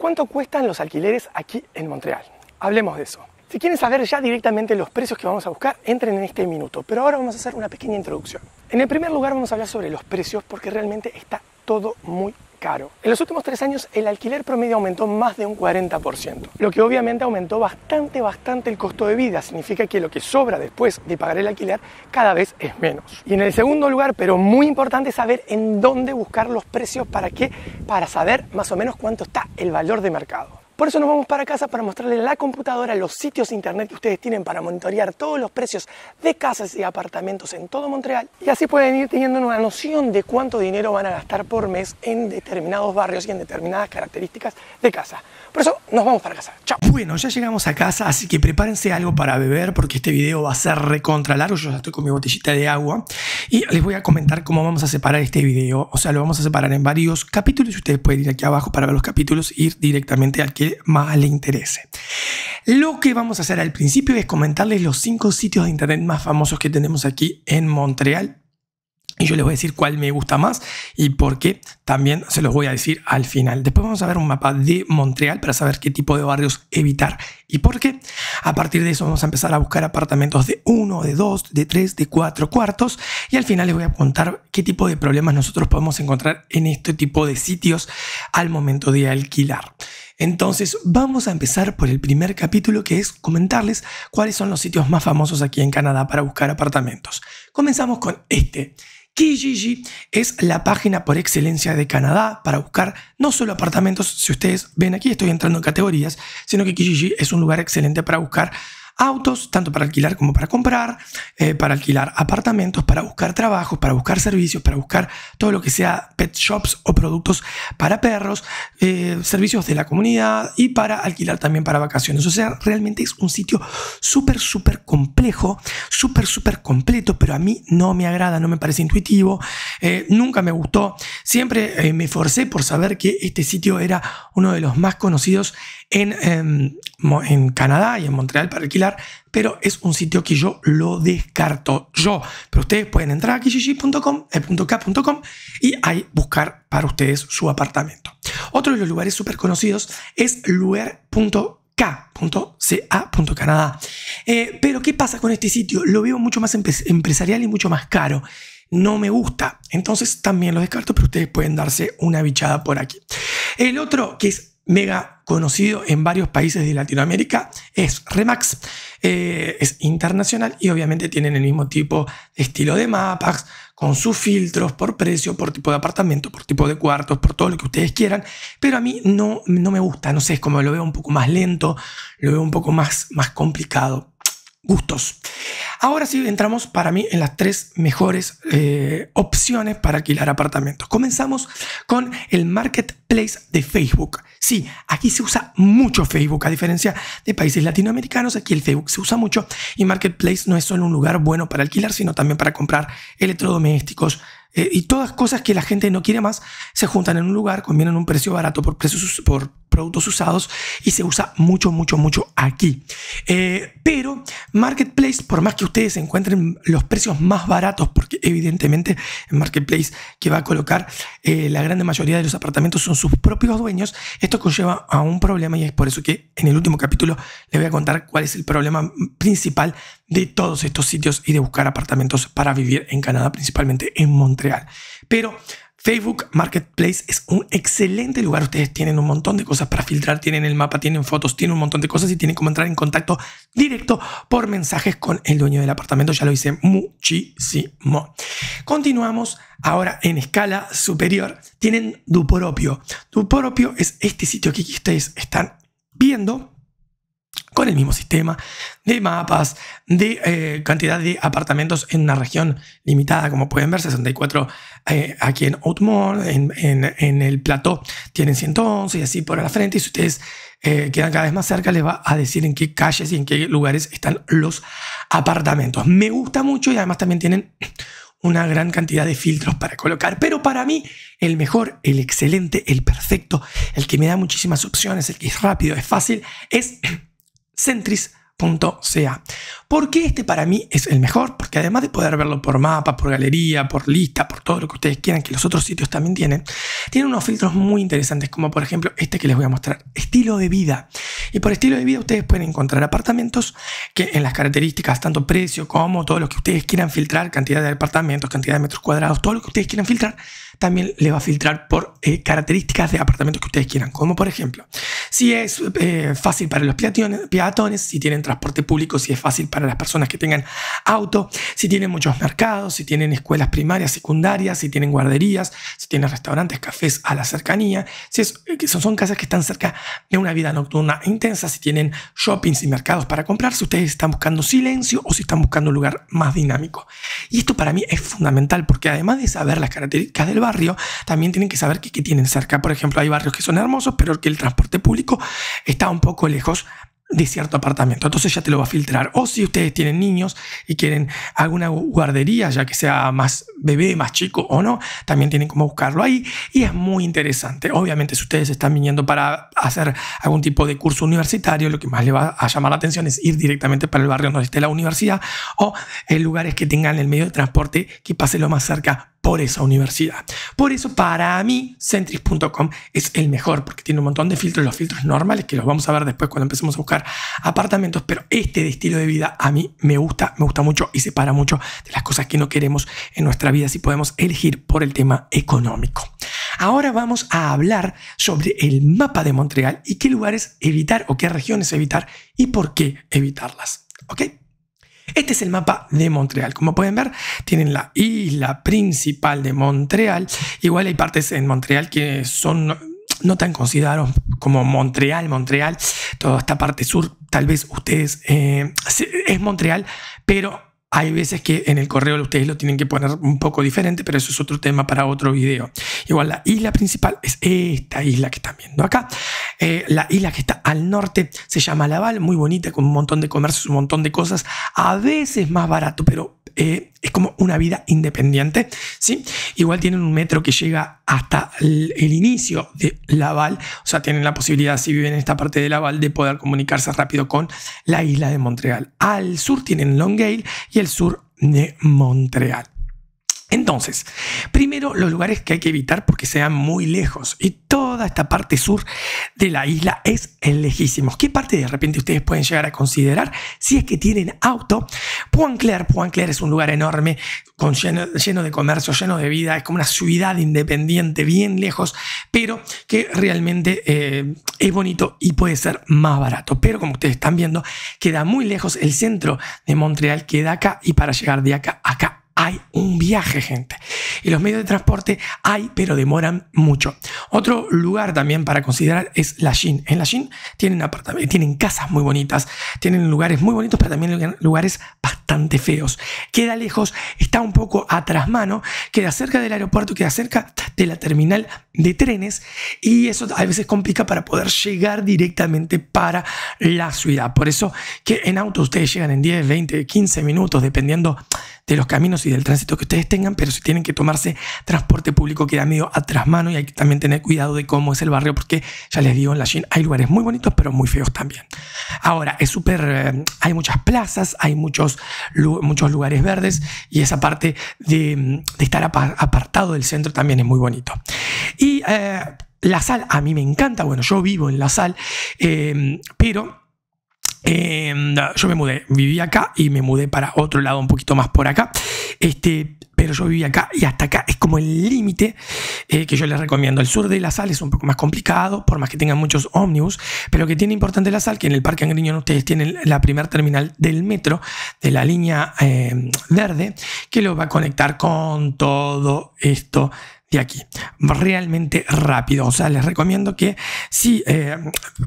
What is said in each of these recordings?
¿Cuánto cuestan los alquileres aquí en Montreal? Hablemos de eso. Si quieren saber ya directamente los precios que vamos a buscar, entren en este minuto, pero ahora vamos a hacer una pequeña introducción. En el primer lugar vamos a hablar sobre los precios porque realmente está todo muy en los últimos tres años el alquiler promedio aumentó más de un 40%, lo que obviamente aumentó bastante, bastante el costo de vida. Significa que lo que sobra después de pagar el alquiler cada vez es menos. Y en el segundo lugar, pero muy importante, saber en dónde buscar los precios para qué, para saber más o menos cuánto está el valor de mercado. Por eso nos vamos para casa para mostrarles la computadora, los sitios internet que ustedes tienen para monitorear todos los precios de casas y apartamentos en todo Montreal y así pueden ir teniendo una noción de cuánto dinero van a gastar por mes en determinados barrios y en determinadas características de casa. Por eso nos vamos para casa. Chao. Bueno, ya llegamos a casa, así que prepárense algo para beber porque este video va a ser recontra largo. Yo ya estoy con mi botellita de agua y les voy a comentar cómo vamos a separar este video. O sea, lo vamos a separar en varios capítulos y ustedes pueden ir aquí abajo para ver los capítulos e ir directamente al que más le interese. Lo que vamos a hacer al principio es comentarles los cinco sitios de internet más famosos que tenemos aquí en Montreal. Y yo les voy a decir cuál me gusta más y por qué también se los voy a decir al final. Después vamos a ver un mapa de Montreal para saber qué tipo de barrios evitar y por qué. A partir de eso vamos a empezar a buscar apartamentos de 1, de 2, de 3, de 4 cuartos. Y al final les voy a contar qué tipo de problemas nosotros podemos encontrar en este tipo de sitios al momento de alquilar. Entonces vamos a empezar por el primer capítulo que es comentarles cuáles son los sitios más famosos aquí en Canadá para buscar apartamentos. Comenzamos con este. Kijiji es la página por excelencia de Canadá para buscar no solo apartamentos, si ustedes ven aquí estoy entrando en categorías, sino que Kijiji es un lugar excelente para buscar autos, tanto para alquilar como para comprar, eh, para alquilar apartamentos, para buscar trabajos, para buscar servicios, para buscar todo lo que sea pet shops o productos para perros, eh, servicios de la comunidad y para alquilar también para vacaciones. O sea, realmente es un sitio súper, súper complejo, súper, súper completo, pero a mí no me agrada, no me parece intuitivo, eh, nunca me gustó. Siempre me forcé por saber que este sitio era uno de los más conocidos Em, en, Canadá y en Montreal para alquilar, pero es un sitio que yo lo descarto yo. Pero ustedes pueden entrar a kijiji.com, eh, .k.com y ahí buscar para ustedes su apartamento. Otro de los lugares súper conocidos es luer.com eh, pero ¿qué pasa con este sitio? Lo veo mucho más empresarial y mucho más caro. No me gusta. Entonces también lo descarto, pero ustedes pueden darse una bichada por aquí. El otro que es mega conocido en varios países de Latinoamérica, es Remax, eh, es internacional y obviamente tienen el mismo tipo de estilo de mapas, con sus filtros por precio, por tipo de apartamento, por tipo de cuartos, por todo lo que ustedes quieran, pero a mí no, no me gusta, no sé, es como lo veo un poco más lento, lo veo un poco más, más complicado gustos. Ahora sí entramos para mí en las tres mejores eh, opciones para alquilar apartamentos. Comenzamos con el marketplace de Facebook. Sí, aquí se usa mucho Facebook, a diferencia de países latinoamericanos, aquí el Facebook se usa mucho y marketplace no es solo un lugar bueno para alquilar, sino también para comprar electrodomésticos, eh, y todas cosas que la gente no quiere más se juntan en un lugar, convienen un precio barato por, precios, por productos usados y se usa mucho, mucho, mucho aquí. Eh, pero Marketplace, por más que ustedes encuentren los precios más baratos, porque evidentemente en Marketplace que va a colocar eh, la gran mayoría de los apartamentos son sus propios dueños, esto conlleva a un problema y es por eso que en el último capítulo les voy a contar cuál es el problema principal de todos estos sitios y de buscar apartamentos para vivir en Canadá, principalmente en Montreal. Pero Facebook Marketplace es un excelente lugar. Ustedes tienen un montón de cosas para filtrar, tienen el mapa, tienen fotos, tienen un montón de cosas y tienen como entrar en contacto directo por mensajes con el dueño del apartamento. Ya lo hice muchísimo. Continuamos ahora en escala superior. Tienen Dupropio. propio es este sitio que ustedes están viendo con el mismo sistema de mapas, de eh, cantidad de apartamentos en una región limitada, como pueden ver, 64 eh, aquí en Outmore, en, en, el plató tienen 111 y así por la frente, y si ustedes eh, quedan cada vez más cerca, les va a decir en qué calles y en qué lugares están los apartamentos. Me gusta mucho y además también tienen una gran cantidad de filtros para colocar, pero para mí el mejor, el excelente, el perfecto, el que me da muchísimas opciones, el que es rápido, es fácil, es centris.ca. ¿Por qué este para mí es el mejor? Porque además de poder verlo por mapa, por galería, por lista, por todo lo que ustedes quieran, que los otros sitios también tienen, tiene unos filtros muy interesantes, como por ejemplo este que les voy a mostrar, estilo de vida. Y por estilo de vida ustedes pueden encontrar apartamentos que en las características, tanto precio como todo lo que ustedes quieran filtrar, cantidad de apartamentos, cantidad de metros cuadrados, todo lo que ustedes quieran filtrar, también le va a filtrar por eh, características de apartamentos que ustedes quieran, como por ejemplo, si es eh, fácil para los peatones, si tienen transporte público, si es fácil para las personas que tengan auto, si tienen muchos mercados, si tienen escuelas primarias, secundarias, si tienen guarderías, si tienen restaurantes, cafés a la cercanía, si eh, son casas que están cerca de una vida nocturna intensa, si tienen shoppings y mercados para comprar, si ustedes están buscando silencio o si están buscando un lugar más dinámico. Y esto para mí es fundamental porque además de saber las características del barrio, también tienen que saber que, tienen cerca. Por ejemplo, hay barrios que son hermosos, pero que el transporte público está un poco lejos de cierto apartamento. Entonces ya te lo va a filtrar. O si ustedes tienen niños y quieren alguna guardería, ya que sea más bebé, más chico o no, también tienen como buscarlo ahí. Y es muy interesante. Obviamente, si ustedes están viniendo para hacer algún tipo de curso universitario, lo que más le va a llamar la atención es ir directamente para el barrio donde esté la universidad o en lugares que tengan el medio de transporte que pase lo más cerca por esa universidad. Por eso para mí Centris.com es el mejor porque tiene un montón de filtros, los filtros normales que los vamos a ver después cuando empecemos a buscar apartamentos, pero este estilo de vida a mí me gusta, me gusta mucho y separa mucho de las cosas que no queremos en nuestra vida si podemos elegir por el tema económico. Ahora vamos a hablar sobre el mapa de Montreal y qué lugares evitar o qué regiones evitar y por qué evitarlas. ¿Ok? Este es el mapa de Montreal. Como pueden ver, tienen la isla principal de Montreal. Igual hay partes en Montreal que son no tan considerados como Montreal, Montreal. Toda esta parte sur, tal vez ustedes... Eh, es Montreal, pero hay veces que en el correo ustedes lo tienen que poner un poco diferente, pero eso es otro tema para otro video. Igual la isla principal es esta isla que están viendo acá. Eh, la isla que está al norte se llama Laval, muy bonita, con un montón de comercios, un montón de cosas, a veces más barato, pero eh, es como una vida independiente, ¿sí? Igual tienen un metro que llega hasta el, inicio de Laval, o sea, tienen la posibilidad, si viven en esta parte de Laval, de poder comunicarse rápido con la isla de Montreal. Al sur tienen Longueuil y el sur de Montreal. Entonces, primero los lugares que hay que evitar porque sean muy lejos. Y toda esta parte sur de la isla es lejísimos. ¿Qué parte de repente ustedes pueden llegar a considerar si es que tienen auto? Pointe Claire es un lugar enorme, con lleno, de comercio, lleno de vida. Es como una ciudad independiente, bien lejos, pero que realmente eh, es bonito y puede ser más barato. Pero como ustedes están viendo, queda muy lejos. El centro de Montreal queda acá y para llegar de acá a acá hay un viaje, gente. Y los medios de transporte hay, pero demoran mucho. Otro lugar también para considerar es la En la tienen tienen, tienen casas muy bonitas, tienen lugares muy bonitos, pero también lugares bastante feos. Queda lejos, está un poco atrás mano, queda cerca del aeropuerto, queda cerca de la terminal de trenes y eso a veces complica para poder llegar directamente para la ciudad. Por eso que en auto ustedes llegan en 10, 20, 15 minutos, dependiendo de los caminos del tránsito que ustedes tengan, pero si tienen que tomarse transporte público queda medio atrás mano y hay que también tener cuidado de cómo es el barrio, porque ya les digo, en la hay lugares muy bonitos, pero muy feos también. Ahora, es súper, eh, hay muchas plazas, hay muchos, muchos lugares verdes y esa parte de, estar apartado del centro también es muy bonito. Y eh, la sal, a mí me encanta, bueno, yo vivo en la sal, eh, pero Em, yo me mudé, viví acá y me mudé para otro lado, un poquito más por acá. Este, pero yo viví acá y hasta acá es como el límite eh, que yo les recomiendo. El sur de la sal es un poco más complicado, por más que tengan muchos ómnibus, pero que tiene importante la sal, que en el Parque Angriñón ustedes tienen la primer terminal del metro, de la línea em, verde, que lo va a conectar con todo esto de aquí. Realmente rápido. O sea, les recomiendo que si eh,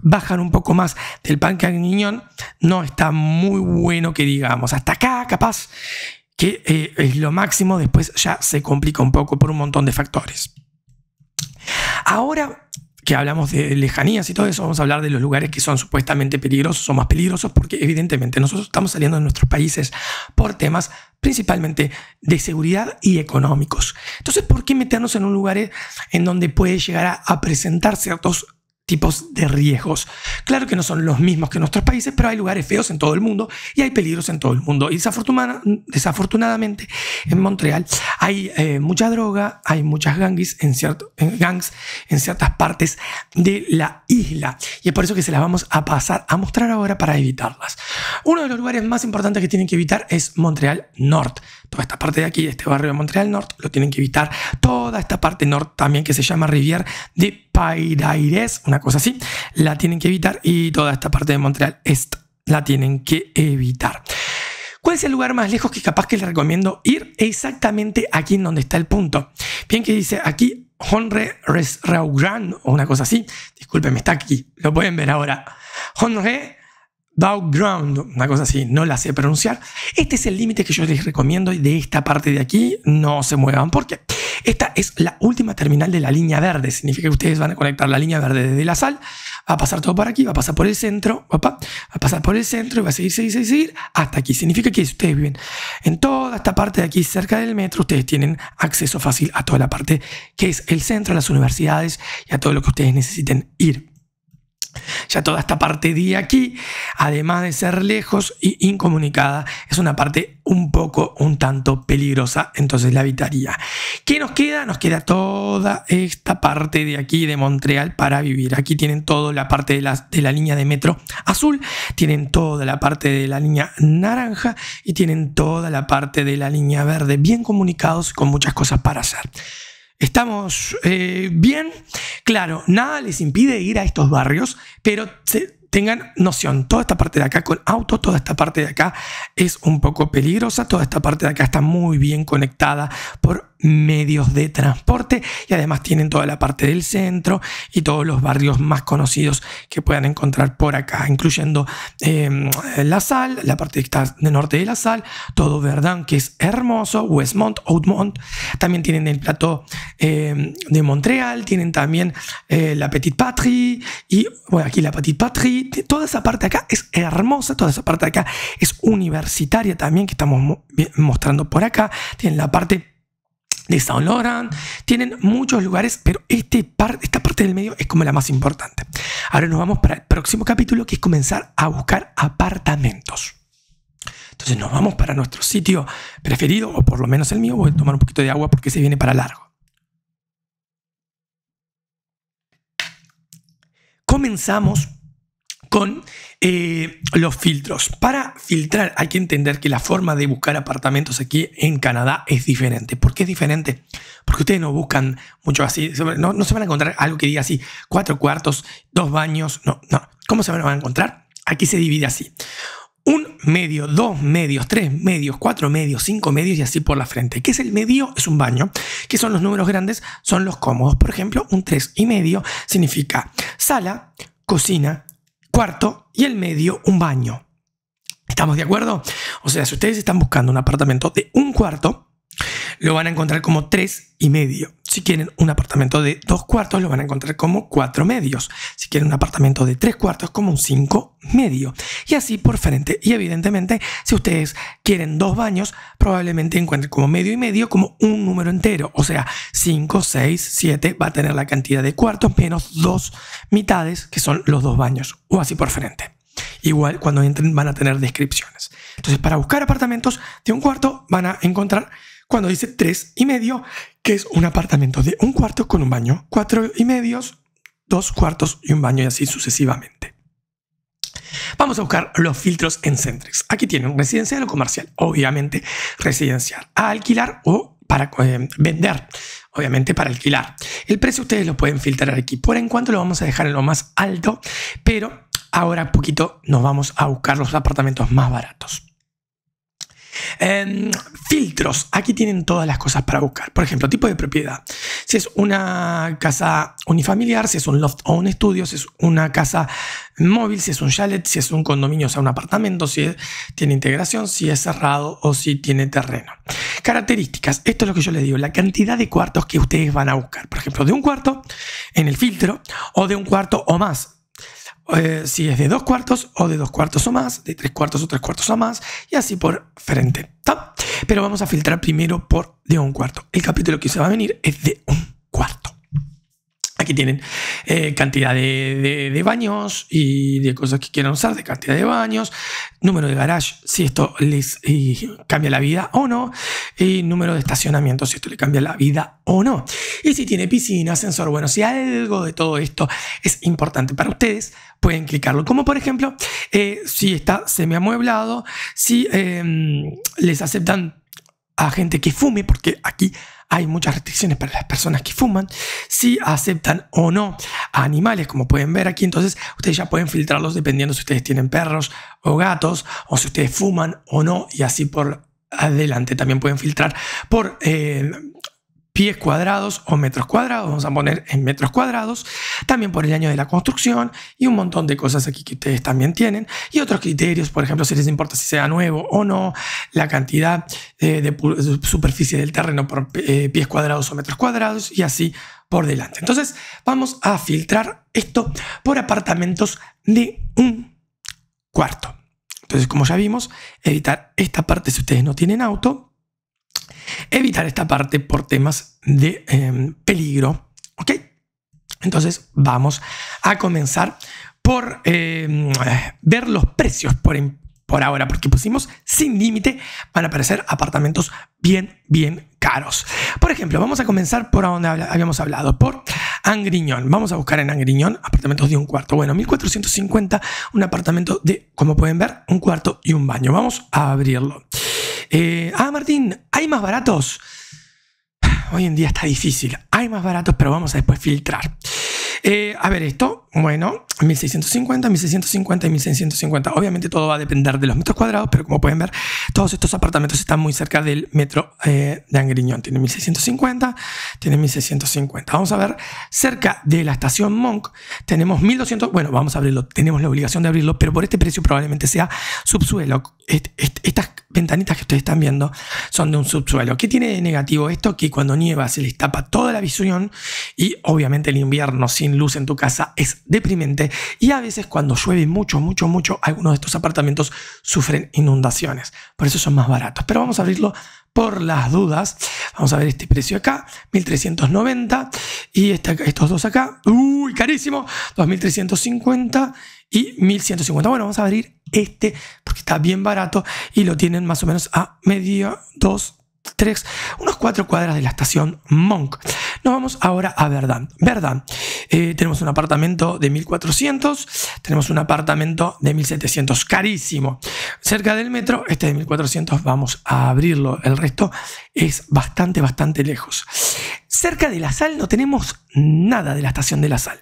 bajan un poco más del pan niñón, no está muy bueno que digamos. Hasta acá, capaz que eh, es lo máximo, después ya se complica un poco por un montón de factores. Ahora que hablamos de lejanías y todo eso, vamos a hablar de los lugares que son supuestamente peligrosos o más peligrosos, porque evidentemente nosotros estamos saliendo de nuestros países por temas principalmente de seguridad y económicos. Entonces, ¿por qué meternos en un lugar en donde puede llegar a, presentar ciertos tipos de riesgos. Claro que no son los mismos que nuestros países, pero hay lugares feos en todo el mundo y hay peligros en todo el mundo. Y desafortunadamente en Montreal hay eh, mucha droga, hay muchas gangues en cierto, gangs en ciertas partes de la isla. Y es por eso que se las vamos a pasar a mostrar ahora para evitarlas. Uno de los lugares más importantes que tienen que evitar es Montreal Norte toda esta parte de aquí, este barrio de Montreal Norte, lo tienen que evitar. Toda esta parte norte también que se llama Rivière de Pairaires, una cosa así, la tienen que evitar. Y toda esta parte de Montreal Est la tienen que evitar. ¿Cuál es el lugar más lejos que capaz que les recomiendo ir? Exactamente aquí en donde está el punto. Bien que dice aquí Honre Raugran, o una cosa así. Disculpen, está aquí. Lo pueden ver ahora. Honre Background, una cosa así, no la sé pronunciar. Este es el límite que yo les recomiendo y de esta parte de aquí no se muevan porque esta es la última terminal de la línea verde. Significa que ustedes van a conectar la línea verde desde la sal, va a pasar todo por aquí, va a pasar por el centro, va a pasar por el centro y va a seguir, seguir, seguir, seguir hasta aquí. Significa que si ustedes viven en toda esta parte de aquí cerca del metro, ustedes tienen acceso fácil a toda la parte que es el centro, las universidades y a todo lo que ustedes necesiten ir. Ya toda esta parte de aquí, además de ser lejos e incomunicada, es una parte un poco, un tanto peligrosa, entonces la evitaría. ¿Qué nos queda? Nos queda toda esta parte de aquí de Montreal para vivir. Aquí tienen toda la parte de la, de la línea de metro azul, tienen toda la parte de la línea naranja y tienen toda la parte de la línea verde, bien comunicados con muchas cosas para hacer. ¿Estamos eh, bien? Claro, nada les impide ir a estos barrios, pero tengan noción, toda esta parte de acá con auto, toda esta parte de acá es un poco peligrosa, toda esta parte de acá está muy bien conectada por medios de transporte y además tienen toda la parte del centro y todos los barrios más conocidos que puedan encontrar por acá, incluyendo em, La Sal, la parte que está de norte de La Sal, todo Verdun que es hermoso, Westmont, Outmont, también tienen el plato em, de Montreal, tienen también eh, la Petite Patrie y bueno, aquí la Petite Patrie, toda esa parte acá es hermosa, toda esa parte acá es universitaria también que estamos mostrando por acá, tienen la parte de Saint Laurent, tienen muchos lugares, pero este par, esta parte del medio es como la más importante. Ahora nos vamos para el próximo capítulo que es comenzar a buscar apartamentos. Entonces nos vamos para nuestro sitio preferido, o por lo menos el mío, voy a tomar un poquito de agua porque se viene para largo. Comenzamos con eh, los filtros. Para filtrar hay que entender que la forma de buscar apartamentos aquí en Canadá es diferente. ¿Por qué es diferente? Porque ustedes no buscan mucho así, no, no se van a encontrar algo que diga así, cuatro cuartos, dos baños, no, no. ¿Cómo se van a encontrar? Aquí se divide así. Un medio, dos medios, tres medios, cuatro medios, cinco medios y así por la frente. ¿Qué es el medio? Es un baño. ¿Qué son los números grandes? Son los cómodos. Por ejemplo, un tres y medio significa sala, cocina, cuarto y el medio un baño. ¿Estamos de acuerdo? O sea, si ustedes están buscando un apartamento de un cuarto, lo van a encontrar como tres y medio. Si quieren un apartamento de dos cuartos, lo van a encontrar como 4 medios. Si quieren un apartamento de tres cuartos, como un 5 medio. Y así por frente. Y evidentemente, si ustedes quieren dos baños, probablemente encuentren como medio y medio como un número entero. O sea, 5, 6, 7 va a tener la cantidad de cuartos menos dos mitades, que son los dos baños. O así por frente. Igual cuando entren van a tener descripciones. Entonces, para buscar apartamentos de un cuarto, van a encontrar cuando dice tres y medio, que es un apartamento de un cuarto con un baño, cuatro y medios, dos cuartos y un baño y así sucesivamente. Vamos a buscar los filtros en Centrix. Aquí tienen residencial o comercial, obviamente residencial, a alquilar o para eh, vender, obviamente para alquilar. El precio ustedes lo pueden filtrar aquí. Por en cuanto lo vamos a dejar en lo más alto, pero ahora poquito nos vamos a buscar los apartamentos más baratos. Em, filtros. Aquí tienen todas las cosas para buscar. Por ejemplo, tipo de propiedad. Si es una casa unifamiliar, si es un loft o un estudio, si es una casa móvil, si es un chalet, si es un condominio, o sea, un apartamento, si tiene integración, si es cerrado o si tiene terreno. Características. Esto es lo que yo les digo. La cantidad de cuartos que ustedes van a buscar. Por ejemplo, de un cuarto en el filtro o de un cuarto o más eh, si es de dos cuartos o de dos cuartos o más, de tres cuartos o tres cuartos o más, y así por frente. Pero vamos a filtrar primero por de un cuarto. El capítulo que se va a venir es de un cuarto. Aquí tienen eh, cantidad de, baños y de cosas que quieran usar, de cantidad de baños, número de garage, si esto les eh, cambia la vida o no, y número de estacionamiento, si esto le cambia la vida o no. Y si tiene piscina, ascensor, bueno, si algo de todo esto es importante para ustedes, pueden clicarlo. Como por ejemplo, eh, si está semiamueblado, si em, les aceptan a gente que fume, porque aquí hay muchas restricciones para las personas que fuman, si aceptan o no animales, como pueden ver aquí, entonces ustedes ya pueden filtrarlos dependiendo si ustedes tienen perros o gatos, o si ustedes fuman o no, y así por adelante. También pueden filtrar por... Eh, pies cuadrados o metros cuadrados, vamos a poner en metros cuadrados, también por el año de la construcción y un montón de cosas aquí que ustedes también tienen y otros criterios, por ejemplo, si les importa si sea nuevo o no, la cantidad eh, de, superficie del terreno por eh, pies cuadrados o metros cuadrados y así por delante. Entonces vamos a filtrar esto por apartamentos de un cuarto. Entonces, como ya vimos, editar esta parte si ustedes no tienen auto evitar esta parte por temas de em, peligro. ¿Ok? Entonces vamos a comenzar por em, ver los precios por, em, por ahora, porque pusimos sin límite, van a aparecer apartamentos bien, bien caros. Por ejemplo, vamos a comenzar por donde habíamos hablado, por Angriñón. Vamos a buscar en Angriñón apartamentos de un cuarto. Bueno, 1450, un apartamento de, como pueden ver, un cuarto y un baño. Vamos a abrirlo. Eh, ah, Martín, ¿hay más baratos? Hoy en día está difícil. Hay más baratos, pero vamos a después filtrar. Eh, a ver, esto bueno, 1650, 1650 y 1650. Obviamente todo va a depender de los metros cuadrados, pero como pueden ver, todos estos apartamentos están muy cerca del metro eh, de Angriñón. Tiene 1650, tiene 1650. Vamos a ver, cerca de la estación Monk tenemos 1200. Bueno, vamos a abrirlo, tenemos la obligación de abrirlo, pero por este precio probablemente sea subsuelo. estas ventanitas que ustedes están viendo son de un subsuelo. ¿Qué tiene de negativo esto? Que cuando nieva se les tapa toda la visión y obviamente el invierno sin luz en tu casa es deprimente y a veces cuando llueve mucho, mucho, mucho, algunos de estos apartamentos sufren inundaciones. Por eso son más baratos. Pero vamos a abrirlo por las dudas. Vamos a ver este precio acá, 1390 y este estos dos acá, uy, carísimo, 2350 y 1150. Bueno, vamos a abrir este porque está bien barato y lo tienen más o menos a medio 2 tres, unos cuatro cuadras de la estación Monk. Nos vamos ahora a Verdán. Verdad eh, tenemos un apartamento de 1400, tenemos un apartamento de 1700, carísimo. Cerca del metro, este de 1400 vamos a abrirlo, el resto es bastante, bastante lejos. Cerca de la sal no tenemos nada de la estación de la sal.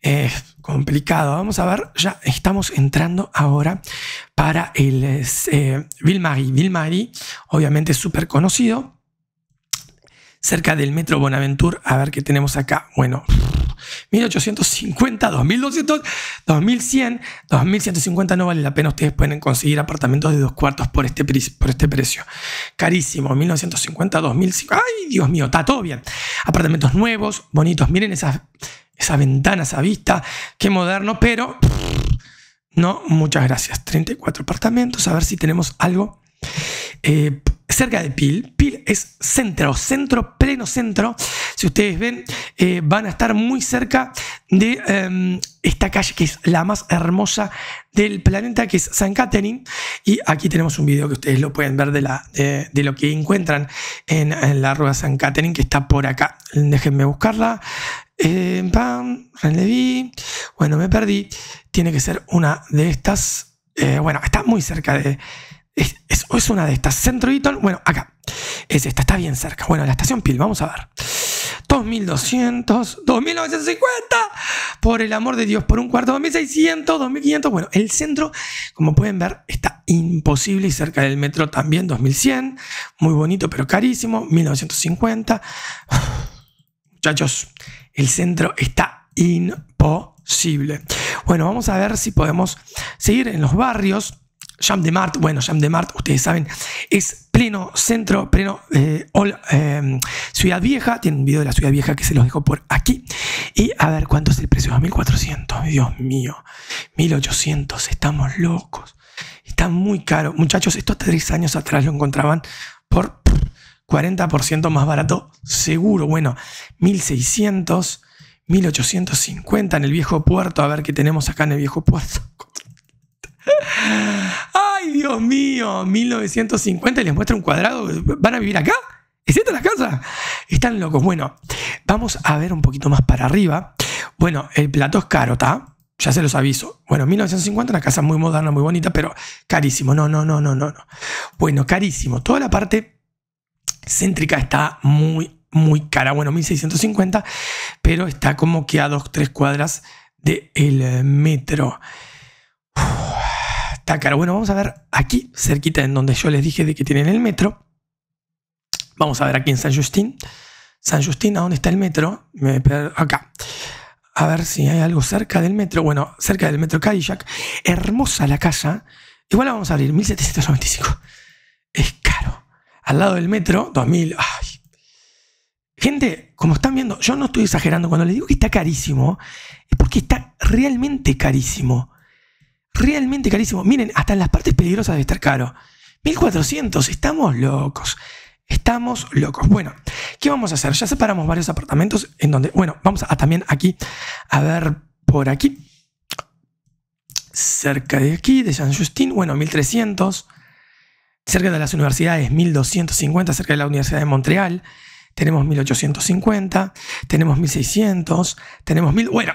Es complicado. Vamos a ver, ya estamos entrando ahora para el eh, Bill Marie. Bill Marie, obviamente súper conocido, cerca del metro Bonaventure. A ver qué tenemos acá. Bueno, 1850, 2200, 2100, 2150 no vale la pena. Ustedes pueden conseguir apartamentos de dos cuartos por este, por este precio. Carísimo, 1950, 2005. Ay, Dios mío, está todo bien. Apartamentos nuevos, bonitos. Miren esas esa ventana, esa vista, qué moderno, pero no, muchas gracias. 34 apartamentos, a ver si tenemos algo. Eh, cerca de Pil. Pil es centro, centro, pleno centro. Si ustedes ven, eh, van a estar muy cerca de em, esta calle que es la más hermosa del planeta, que es San Catherine. Y aquí tenemos un video que ustedes lo pueden ver de, la, de, lo que encuentran en, la rueda San Catherine, que está por acá. Déjenme buscarla. Eh, pam, Renlevi. Bueno, me perdí. Tiene que ser una de estas. Eh, bueno, está muy cerca de. Es, una de estas. Centro Eaton. Bueno, acá. Es esta, está bien cerca. Bueno, la estación Pil, vamos a ver. 2200, 2950, por el amor de Dios, por un cuarto, 2600, 2500. Bueno, el centro, como pueden ver, está imposible y cerca del metro también, 2100. Muy bonito, pero carísimo, 1950. Muchachos, el centro está imposible. Bueno, vamos a ver si podemos seguir en los barrios. Jean de Mart, bueno, Jean de Mart, ustedes saben, es pleno centro, pleno eh, em, Ciudad Vieja. Tienen un video de la Ciudad Vieja que se los dejo por aquí. Y a ver cuánto es el precio: 1400, Dios mío, 1800, estamos locos. Está muy caro. Muchachos, estos tres años atrás lo encontraban por 40% más barato, seguro. Bueno, 1600, 1850 en el viejo puerto. A ver qué tenemos acá en el viejo puerto. ¡Ay, Dios mío! 1950 les muestro un cuadrado. ¿Van a vivir acá? ¿Es esta la casa? Están locos. Bueno, vamos a ver un poquito más para arriba. Bueno, el plato es caro, ¿está? Ya se los aviso. Bueno, 1950, una casa muy moderna, muy bonita, pero carísimo. No, no, no, no, no. Bueno, carísimo. Toda la parte céntrica está muy, muy cara. Bueno, 1650, pero está como que a dos tres cuadras del el eh, metro. está caro. Bueno, vamos a ver aquí, cerquita en donde yo les dije de que tienen el metro. Vamos a ver aquí en San Justín. San Justín, ¿a dónde está el metro? acá. A ver si hay algo cerca del metro. Bueno, cerca del metro Cadillac. Hermosa la casa. Igual la vamos a abrir, 1795. Es caro al lado del metro, 2000. Gente, como están viendo, yo no estoy exagerando. Cuando les digo que está carísimo, es porque está realmente carísimo. Realmente carísimo. Miren, hasta en las partes peligrosas debe estar caro. 1400, estamos locos. Estamos locos. Bueno, ¿qué vamos a hacer? Ya separamos varios apartamentos en donde, bueno, vamos a también aquí, a ver por aquí. Cerca de aquí, de San Justín, bueno, 1300 cerca de las universidades 1250, cerca de la Universidad de Montreal, tenemos 1850, tenemos 1600, tenemos 1000, bueno,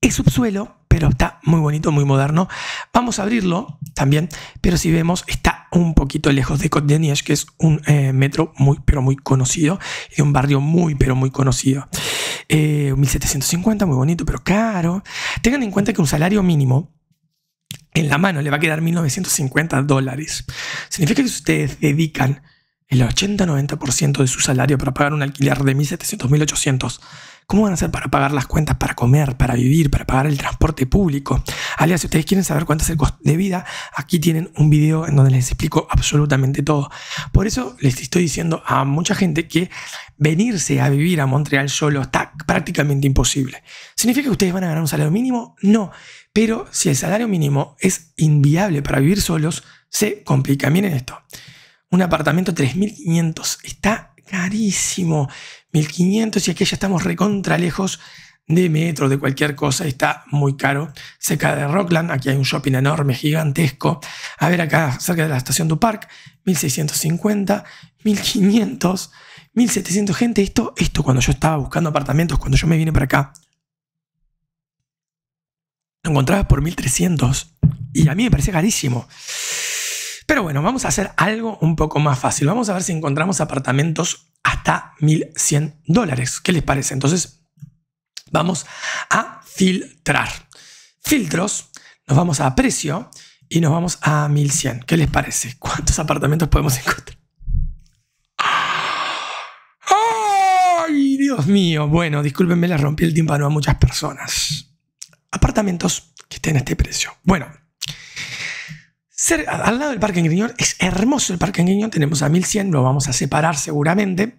es subsuelo, pero está muy bonito, muy moderno. Vamos a abrirlo también, pero si vemos está un poquito lejos de Côte -de que es un eh, metro muy, pero muy conocido, y un barrio muy, pero muy conocido. 1750, eh, muy bonito, pero caro. Tengan en cuenta que un salario mínimo en la mano le va a quedar 1.950 dólares. Significa que si ustedes dedican el 80-90% de su salario para pagar un alquiler de 1.700, 1.800, ¿cómo van a hacer para pagar las cuentas, para comer, para vivir, para pagar el transporte público? Alias, si ustedes quieren saber cuánto es el costo de vida, aquí tienen un video en donde les explico absolutamente todo. Por eso les estoy diciendo a mucha gente que venirse a vivir a Montreal solo está prácticamente imposible. ¿Significa que ustedes van a ganar un salario mínimo? No. Pero si el salario mínimo es inviable para vivir solos, se complica. Miren esto. Un apartamento 3.500 está carísimo. 1.500 y aquí ya estamos recontra lejos de metro, de cualquier cosa, está muy caro. Cerca de Rockland, aquí hay un shopping enorme, gigantesco. A ver acá, cerca de la estación du 1650, 1500, 1700 gente. Esto, esto cuando yo estaba buscando apartamentos, cuando yo me vine para acá, lo encontrabas por 1300 y a mí me parecía carísimo. Pero bueno, vamos a hacer algo un poco más fácil. Vamos a ver si encontramos apartamentos hasta 1100 dólares. ¿Qué les parece? Entonces, vamos a filtrar. Filtros, nos vamos a precio y nos vamos a 1100. ¿Qué les parece? ¿Cuántos apartamentos podemos encontrar? ¡Ay, Dios mío! Bueno, discúlpenme, la rompí el tímpano a muchas personas apartamentos que estén a este precio. Bueno, al lado del Parque Griñón es hermoso el Parque Griñón, tenemos a 1100, lo vamos a separar seguramente.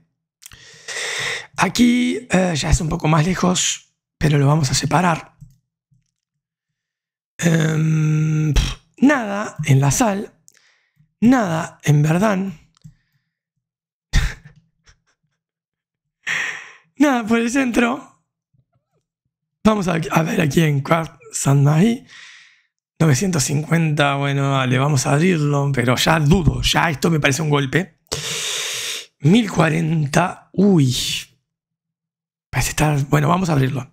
Aquí eh, ya es un poco más lejos, pero lo vamos a separar. Em, nada en la sal, nada en Verdán. nada por el centro. Vamos a, ver aquí en San Sandai. 950, bueno, vale, vamos a abrirlo, pero ya dudo, ya esto me parece un golpe. 1040, uy. Parece estar, bueno, vamos a abrirlo.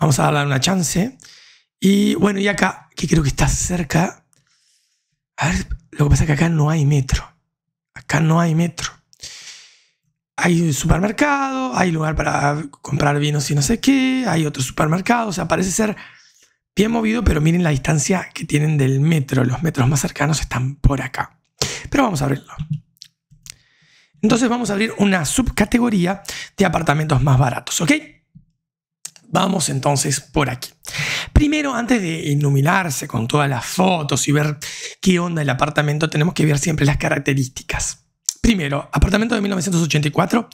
Vamos a darle una chance. Y bueno, y acá, que creo que está cerca. A ver, lo que pasa es que acá no hay metro. Acá no hay metro hay un supermercado, hay lugar para comprar vinos y no sé qué, hay otro supermercado, o sea, parece ser bien movido, pero miren la distancia que tienen del metro, los metros más cercanos están por acá. Pero vamos a abrirlo. Entonces vamos a abrir una subcategoría de apartamentos más baratos, ¿ok? Vamos entonces por aquí. Primero, antes de iluminarse con todas las fotos y ver qué onda el apartamento, tenemos que ver siempre las características. Primero, apartamento de 1984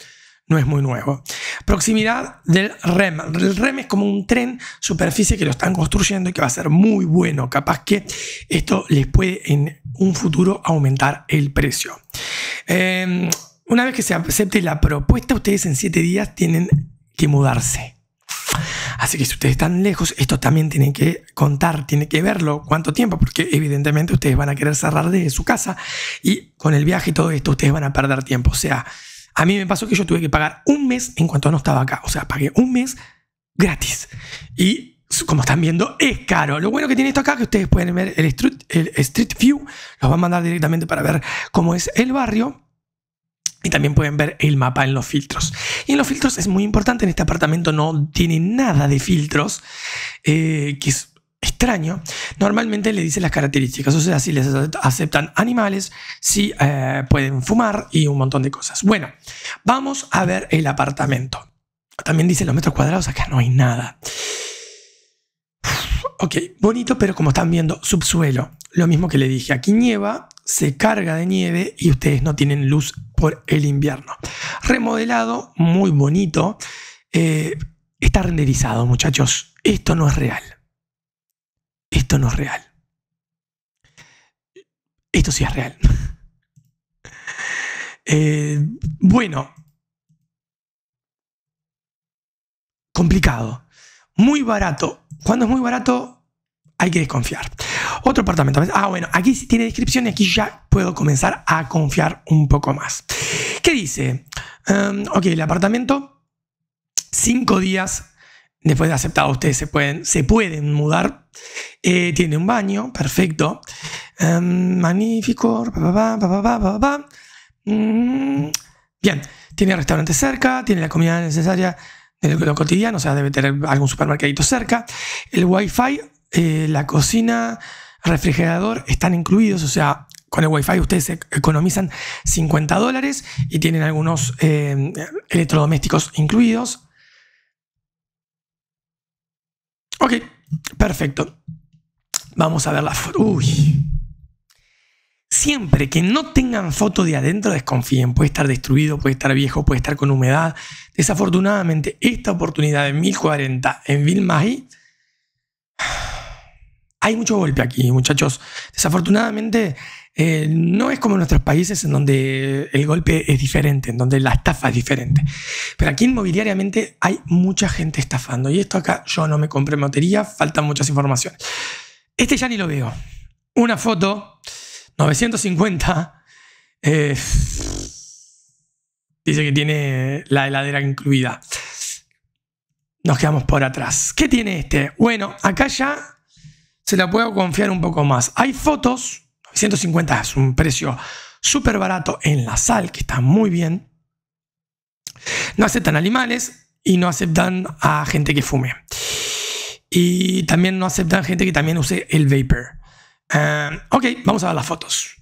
no es muy nuevo. Proximidad del REM. El REM es como un tren superficie que lo están construyendo y que va a ser muy bueno. Capaz que esto les puede en un futuro aumentar el precio. Em, una vez que se acepte la propuesta, ustedes en 7 días tienen que mudarse. Así que si ustedes están lejos, esto también tienen que contar, tienen que verlo cuánto tiempo, porque evidentemente ustedes van a querer cerrar desde su casa y con el viaje y todo esto ustedes van a perder tiempo. O sea, a mí me pasó que yo tuve que pagar un mes en cuanto no estaba acá. O sea, pagué un mes gratis. Y como están viendo, es caro. Lo bueno que tiene esto acá, que ustedes pueden ver el Street, View, los va a mandar directamente para ver cómo es el barrio y también pueden ver el mapa en los filtros. Y en los filtros es muy importante, en este apartamento no tiene nada de filtros, eh, que es extraño. Normalmente le dice las características, o sea, si les aceptan animales, si eh, pueden fumar y un montón de cosas. Bueno, vamos a ver el apartamento. También dice los metros cuadrados, acá no hay nada. Ok, bonito, pero como están viendo, subsuelo. Lo mismo que le dije, aquí nieva, se carga de nieve y ustedes no tienen luz por el invierno. Remodelado, muy bonito. Eh, está renderizado, muchachos. Esto no es real. Esto no es real. Esto sí es real. Eh, bueno. Complicado. Muy barato. Cuando es muy barato, hay que desconfiar. Otro apartamento. Ah, bueno, aquí sí tiene descripción y aquí ya puedo comenzar a confiar un poco más. ¿Qué dice? Em, ok, el apartamento, cinco días después de aceptado, ustedes se pueden, se pueden mudar. Eh, tiene un baño, perfecto. magnífico. bien, tiene restaurante cerca, tiene la comida necesaria en el cotidiano, o sea, debe tener algún supermercadito cerca. El Wi-Fi, eh, la cocina, refrigerador están incluidos, o sea, con el Wi-Fi ustedes e-, economizan 50 dólares y tienen algunos eh, electrodomésticos incluidos. Ok, perfecto. Vamos a ver la foto. Uy. Siempre que no tengan foto de adentro, desconfíen. Puede estar destruido, puede estar viejo, puede estar con humedad. Desafortunadamente, esta oportunidad de 1040 en Vilmahi. Hay mucho golpe aquí, muchachos. Desafortunadamente, eh, no es como en nuestros países en donde el golpe es diferente, en donde la estafa es diferente. Pero aquí inmobiliariamente hay mucha gente estafando. Y esto acá yo no me compré motería, faltan muchas informaciones. Este ya ni lo veo. Una foto. 950. Eh, dice que tiene la heladera incluida. Nos quedamos por atrás. ¿Qué tiene este? Bueno, acá ya se la puedo confiar un poco más. Hay fotos. 950 es un precio súper barato en la sal, que está muy bien. No aceptan animales y no aceptan a gente que fume. Y también no aceptan gente que también use el vapor. Em, ok, vamos a ver las fotos.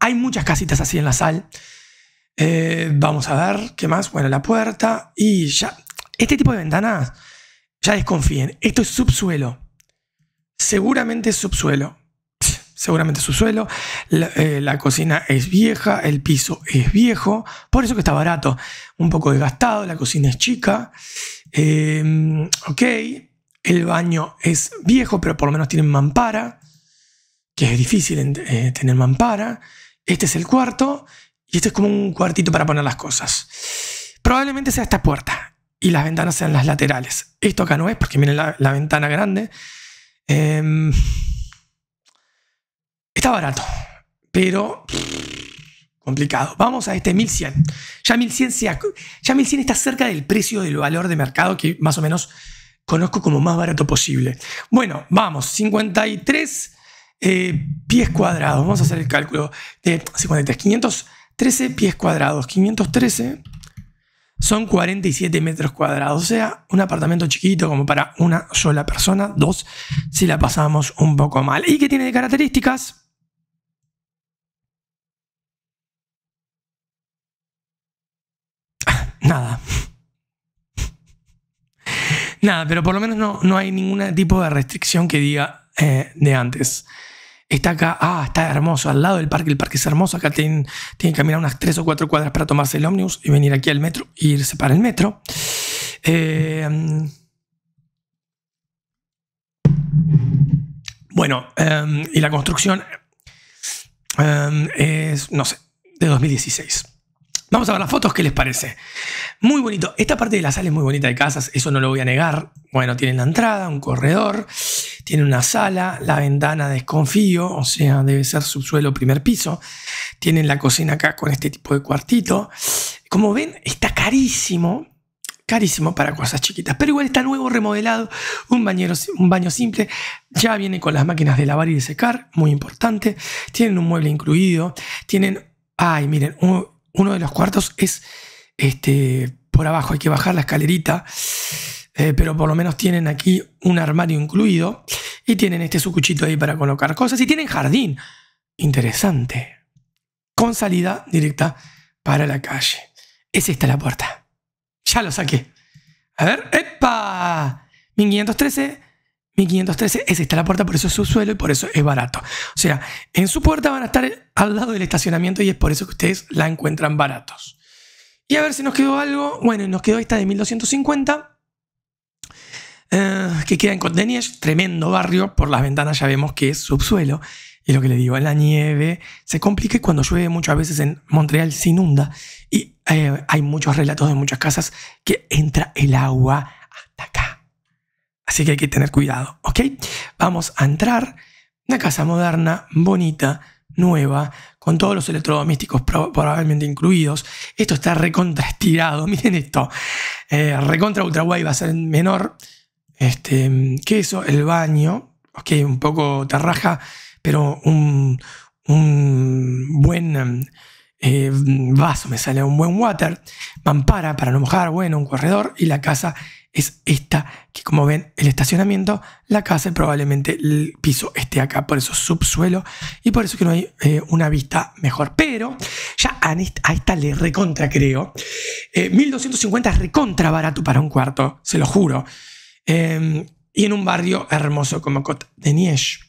Hay muchas casitas así en la sal. Eh, vamos a ver qué más. Bueno, la puerta y ya. Este tipo de ventanas, ya desconfíen. Esto es subsuelo. Seguramente es subsuelo. seguramente subsuelo. Eh, la, cocina es vieja, el piso es viejo. Por eso que está barato. Un poco desgastado, la cocina es chica. Em, ok, el baño es viejo, pero por lo menos tienen mampara que es difícil eh, tener mampara. Este es el cuarto y este es como un cuartito para poner las cosas. Probablemente sea esta puerta y las ventanas sean las laterales. Esto acá no es porque miren la, ventana grande. Em, está barato, pero complicado. Vamos a este 1100. Ya 1100, ya 1100 está cerca del precio del valor de mercado que más o menos conozco como más barato posible. Bueno, vamos, 53 eh, pies cuadrados. Vamos a hacer el cálculo de 513 pies cuadrados. 513 son 47 metros cuadrados. O sea, un apartamento chiquito como para una sola persona. Dos, si la pasamos un poco mal. ¿Y qué tiene de características? Nada. Nada, pero por lo menos no, hay ningún tipo de restricción que diga eh, de antes está acá, ah, está hermoso, al lado del parque, el parque es hermoso, acá tienen, que caminar unas tres o cuatro cuadras para tomarse el ómnibus y venir aquí al metro e irse para el metro. Eh, bueno, em, y la construcción em, es, no sé, de 2016. Vamos a ver las fotos, ¿qué les parece? Muy bonito. Esta parte de la sala es muy bonita de casas, eso no lo voy a negar. Bueno, tienen la entrada, un corredor, tiene una sala, la ventana desconfío, o sea, debe ser subsuelo, primer piso. Tienen la cocina acá con este tipo de cuartito. Como ven, está carísimo, carísimo para cosas chiquitas. Pero igual está nuevo, remodelado, un, un baño simple. Ya viene con las máquinas de lavar y de secar, muy importante. Tienen un mueble incluido. Tienen, ay, miren, un, uno de los cuartos es este, por abajo, hay que bajar la escalerita, eh, pero por lo menos tienen aquí un armario incluido y tienen este sucuchito ahí para colocar cosas y tienen jardín, interesante, con salida directa para la calle. Es esta la puerta. Ya lo saqué. A ver, ¡epa! 1513 1513, esa está la puerta, por eso es subsuelo y por eso es barato. O sea, en su puerta van a estar al lado del estacionamiento y es por eso que ustedes la encuentran baratos. Y a ver si nos quedó algo. Bueno, nos quedó esta de 1250. Eh, que queda en Côte tremendo barrio. Por las ventanas ya vemos que es subsuelo. Y lo que le digo, en la nieve se complica y cuando llueve muchas veces en Montreal se inunda. Y eh, hay muchos relatos de muchas casas que entra el agua Así que hay que tener cuidado, ¿ok? Vamos a entrar. Una casa moderna, bonita, nueva, con todos los electrodomésticos probablemente incluidos. Esto está estirado. miren esto. Eh, recontra ultra va a ser menor este, queso, el baño, ok, un poco tarraja, pero un buen... Eh, vaso, me sale un buen water, mampara para no mojar, bueno, un corredor y la casa es esta, que como ven, el estacionamiento, la casa probablemente el piso esté acá, por eso subsuelo y por eso que no hay eh, una vista mejor. Pero ya a esta, le recontra creo, 1250 eh, es recontra barato para un cuarto, se lo juro. Em, y en un barrio hermoso como Côte de Niege.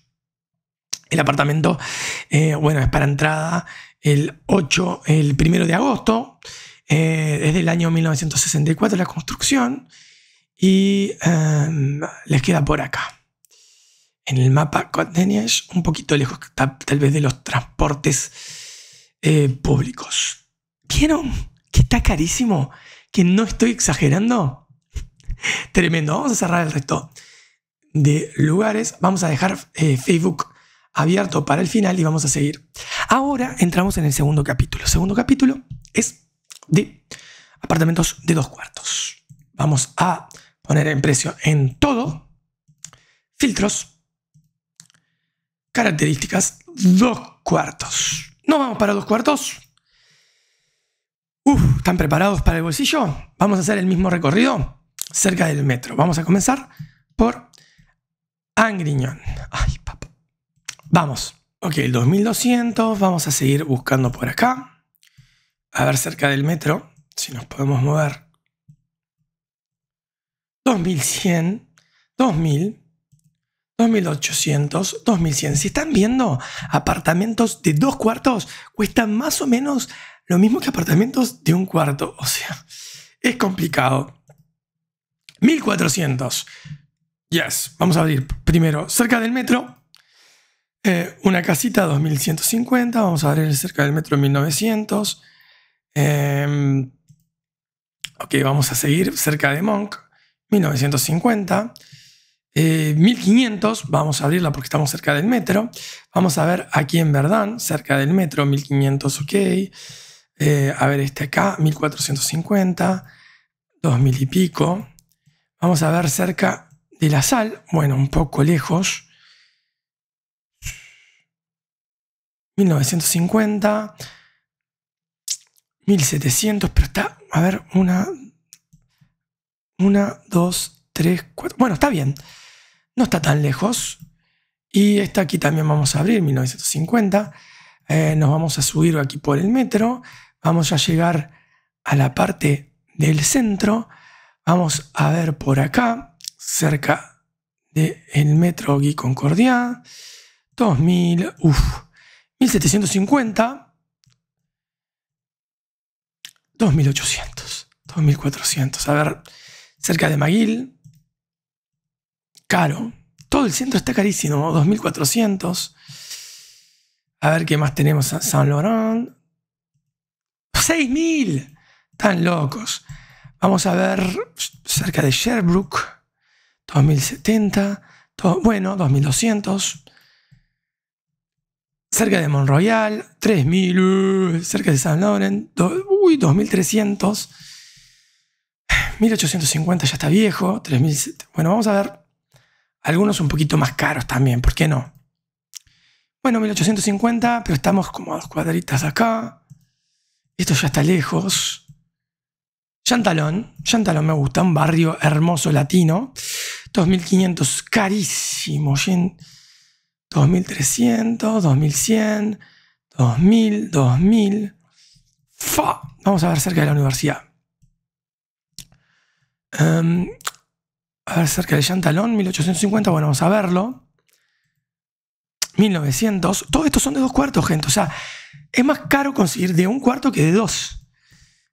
El apartamento, bueno, es para entrada, el 8, el 1 de agosto, desde eh, el año 1964 la construcción, y em, les queda por acá. En el mapa es un poquito lejos tal vez de los transportes eh, públicos. ¿Vieron que está carísimo? ¿Que no estoy exagerando? Tremendo. Vamos a cerrar el resto de lugares. Vamos a dejar eh, Facebook abierto para el final y vamos a seguir. Ahora entramos en el segundo capítulo. El segundo capítulo es de apartamentos de dos cuartos. Vamos a poner en precio en todo, filtros, características, dos cuartos. ¿No vamos para dos cuartos? Uf, ¿están preparados para el bolsillo? Vamos a hacer el mismo recorrido cerca del metro. Vamos a comenzar por Angriñón. Ay, papá. Vamos. Ok, el 2200. Vamos a seguir buscando por acá. A ver cerca del metro, si nos podemos mover. 2100, 2000, 2800, 2100. Si están viendo apartamentos de dos cuartos, cuestan más o menos lo mismo que apartamentos de un cuarto. O sea, es complicado. 1400. Yes, vamos a abrir primero cerca del metro. Eh, una casita 2150, vamos a abrir cerca del metro 1900. Em, ok, vamos a seguir cerca de Monk, 1950. 1500, eh, vamos a abrirla porque estamos cerca del metro. Vamos a ver aquí en Verdán, cerca del metro, 1500, ok. Eh, a ver este acá, 1450, 2000 y pico. Vamos a ver cerca de la sal, bueno, un poco lejos. 1950, 1700, pero está, a ver, una, una, dos, tres, cuatro, bueno, está bien, no está tan lejos. Y está aquí también vamos a abrir, 1950, eh, nos vamos a subir aquí por el metro, vamos a llegar a la parte del centro, vamos a ver por acá, cerca del metro Gui Concordia, 2000, uff 1750, 2800, 2400. A ver, cerca de Maguil, caro. Todo el centro está carísimo, 2400. A ver qué más tenemos. San Laurent, 6000. Tan locos. Vamos a ver cerca de Sherbrooke, 2070. bueno, 2200 cerca de Monroyal, 3000, uh, cerca de San Laurent, 2300, 1850 ya está viejo, 3000, bueno, vamos a ver algunos un poquito más caros también, ¿por qué no? Bueno, 1850, pero estamos como a dos cuadritas acá. Esto ya está lejos. Chantalón, Chantalón me gusta, un barrio hermoso latino. 2500, carísimo. 2300, 2100, 2000, 2000. Vamos a ver cerca de la universidad. Em, a ver, cerca de Chantalón, 1850, bueno, vamos a verlo. 1900. Todos estos son de dos cuartos, gente. O sea, es más caro conseguir de un cuarto que de dos.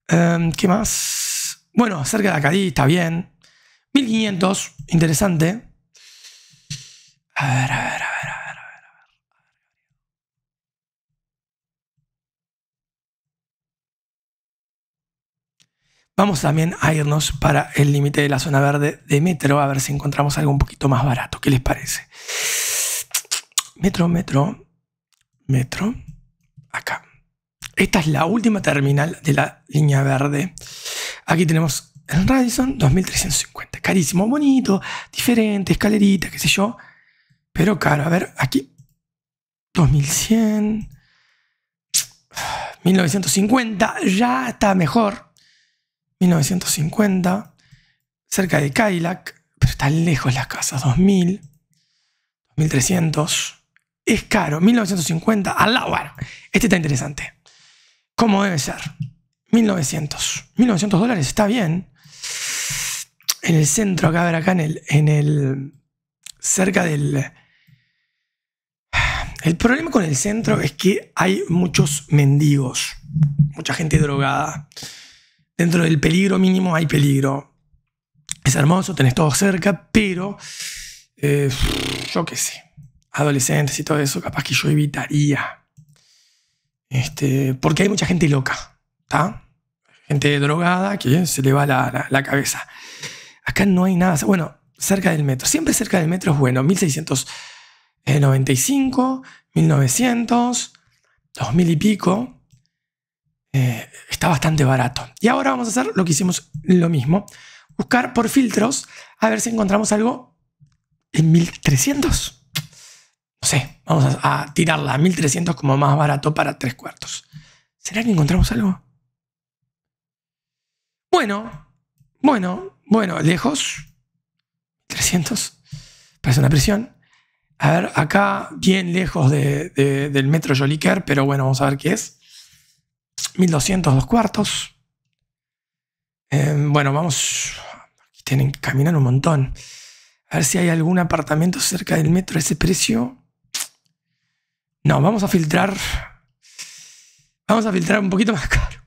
Em, ¿Qué más? Bueno, cerca de Acadí, está bien. 1500, interesante. A ver, a ver, a ver. Vamos también a irnos para el límite de la zona verde de metro, a ver si encontramos algo un poquito más barato. ¿Qué les parece? Metro, metro, metro, acá. Esta es la última terminal de la línea verde. Aquí tenemos el Radisson 2350. Carísimo, bonito, diferente, escalerita, qué sé yo. Pero caro, a ver, aquí 2100, 1950, ah, ya está mejor. 1950, cerca de Cadillac, pero están lejos las casas, 2000, 2300. Es caro, 1950, al bueno, este está interesante. ¿Cómo debe ser? 1900. 1900 dólares está bien. En el centro, acá, a ver, acá en el, en el. cerca del. El problema con el centro es que hay muchos mendigos, mucha gente drogada dentro del peligro mínimo hay peligro. Es hermoso, tenés todo cerca, pero eh, yo qué sé, adolescentes y todo eso, capaz que yo evitaría. Este, porque hay mucha gente loca, ¿está? Gente drogada que se le va la, cabeza. Acá no hay nada. Bueno, cerca del metro. Siempre cerca del metro es bueno. 1695, 1900, 2000 y pico. Eh, está bastante barato. Y ahora vamos a hacer lo que hicimos lo mismo. Buscar por filtros a ver si encontramos algo en 1300. No sé, vamos a, tirarla 1300 como más barato para tres cuartos. ¿Será que encontramos algo? Bueno, bueno, bueno, lejos. 300. Parece una presión A ver, acá bien lejos del metro Joliker, pero bueno, vamos a ver qué es. 1200 dos cuartos. Eh, bueno, vamos. tienen que caminar un montón. A ver si hay algún apartamento cerca del metro a ese precio. No, vamos a filtrar. Vamos a filtrar un poquito más caro.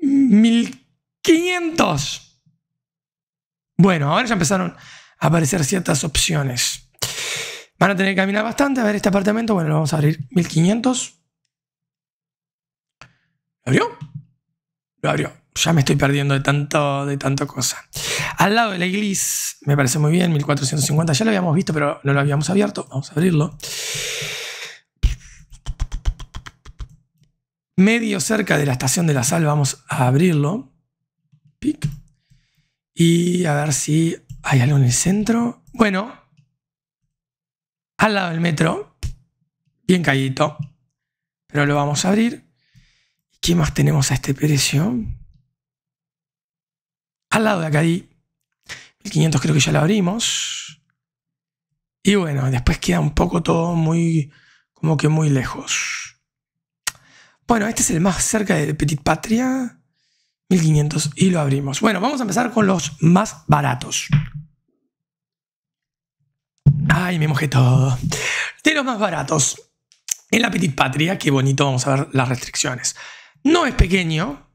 1500. Bueno, ahora ya empezaron a aparecer ciertas opciones. Van a tener que caminar bastante. A ver, este apartamento, bueno, lo vamos a abrir 1500. ¿Abrió? Lo abrió. Ya me estoy perdiendo de tanto, de tanto cosa. Al lado de la iglesia, me parece muy bien, 1450. Ya lo habíamos visto, pero no lo habíamos abierto. Vamos a abrirlo. Medio cerca de la estación de la sal, vamos a abrirlo. Y a ver si hay algo en el centro. Bueno, al lado del metro, bien caído. Pero lo vamos a abrir. ¿Qué más tenemos a este precio? Al lado de acá hay 1500 creo que ya lo abrimos. Y bueno, después queda un poco todo muy, como que muy lejos. Bueno, este es el más cerca de Petit Patria. 1500 y lo abrimos. Bueno, vamos a empezar con los más baratos. Ay, me mojé todo. De los más baratos. En la Petit Patria, qué bonito, vamos a ver las restricciones. No es pequeño.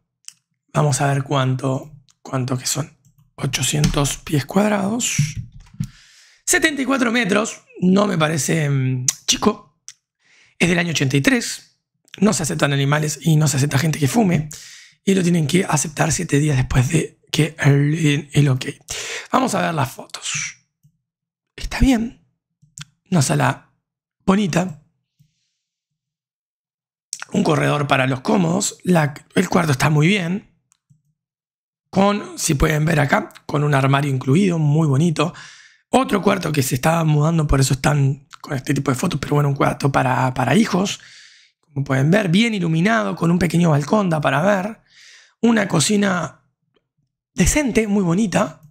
Vamos a ver cuánto, cuánto que son. 800 pies cuadrados. 74 metros. No me parece mm, chico. Es del año 83. No se aceptan animales y no se acepta gente que fume. Y lo tienen que aceptar 7 días después de que le el ok. Vamos a ver las fotos. Está bien. Una sala bonita un corredor para los cómodos. el cuarto está muy bien. Con, si pueden ver acá, con un armario incluido, muy bonito. Otro cuarto que se estaba mudando, por eso están con este tipo de fotos, pero bueno, un cuarto para, para hijos. Como pueden ver, bien iluminado, con un pequeño balcón para ver. Una cocina decente, muy bonita.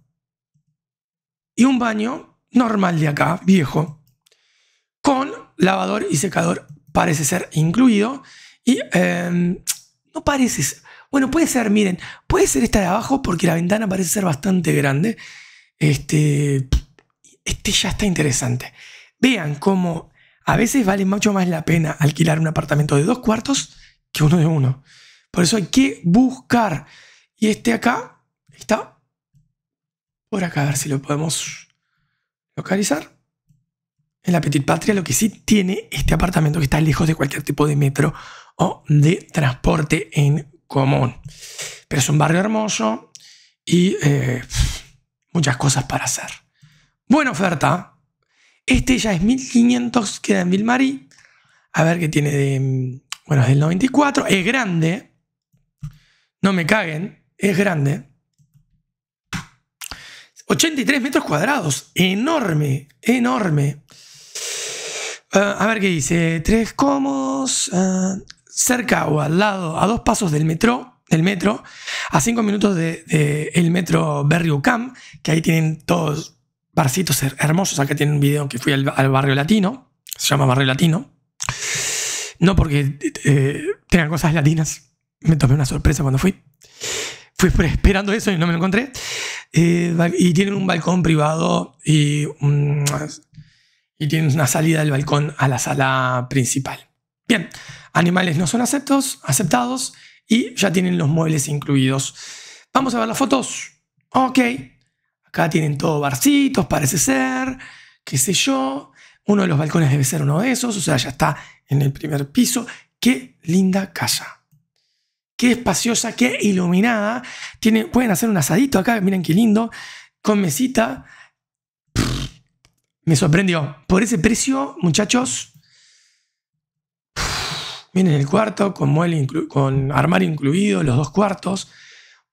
Y un baño normal de acá, viejo, con lavador y secador parece ser incluido. Y em, no parece. Bueno, puede ser, miren, puede ser esta de abajo porque la ventana parece ser bastante grande. Este, este ya está interesante. Vean cómo a veces vale mucho más la pena alquilar un apartamento de dos cuartos que uno de uno. Por eso hay que buscar. Y este acá está por acá, a ver si lo podemos localizar. En la Petit Patria lo que sí tiene este apartamento que está lejos de cualquier tipo de metro o de transporte en común. Pero es un barrio hermoso y eh, muchas cosas para hacer. Buena oferta. Este ya es 1500, queda en Vilmarí. A ver qué tiene de... Bueno, es del 94. Es grande. No me caguen. Es grande. 83 metros cuadrados. Enorme. Enorme. Eh, a ver qué dice. Tres cómodos. Ah, cerca o al lado, a dos pasos del metro, del metro a cinco minutos del de, el metro Berry Cam... que ahí tienen todos barcitos hermosos. Acá tienen un video que fui al, barrio latino, se llama Barrio Latino. No porque eh, cosas latinas, me tomé una sorpresa cuando fui. Fui esperando eso y no me encontré. Eh, y tienen un balcón privado y, y tienen una salida del balcón a la sala principal. Bien, animales no son aceptos, aceptados y ya tienen los muebles incluidos. Vamos a ver las fotos. Ok, acá tienen todo barcitos, parece ser, qué sé yo. Uno de los balcones debe ser uno de esos, o sea, ya está en el primer piso. Qué linda casa. Qué espaciosa, qué iluminada. Tiene, pueden hacer un asadito acá, miren qué lindo. Con mesita. me sorprendió. Por ese precio, muchachos miren el cuarto, con, con armario incluido, los dos cuartos.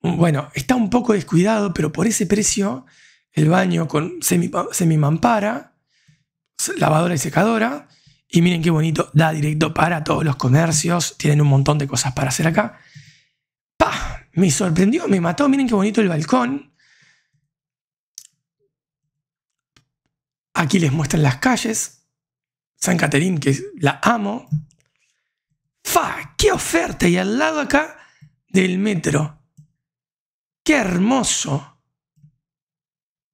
Mm, bueno, está un poco descuidado, pero por ese precio, el baño con semi semi lavadora y secadora. Y miren qué bonito, da directo para todos los comercios, tienen un montón de cosas para hacer acá. ¡Pah! Me sorprendió, me mató, miren qué bonito el balcón. Aquí les muestran las calles. San Caterín, que la amo, ¡Fa! ¡Qué oferta! Y al lado acá del metro. ¡Qué hermoso!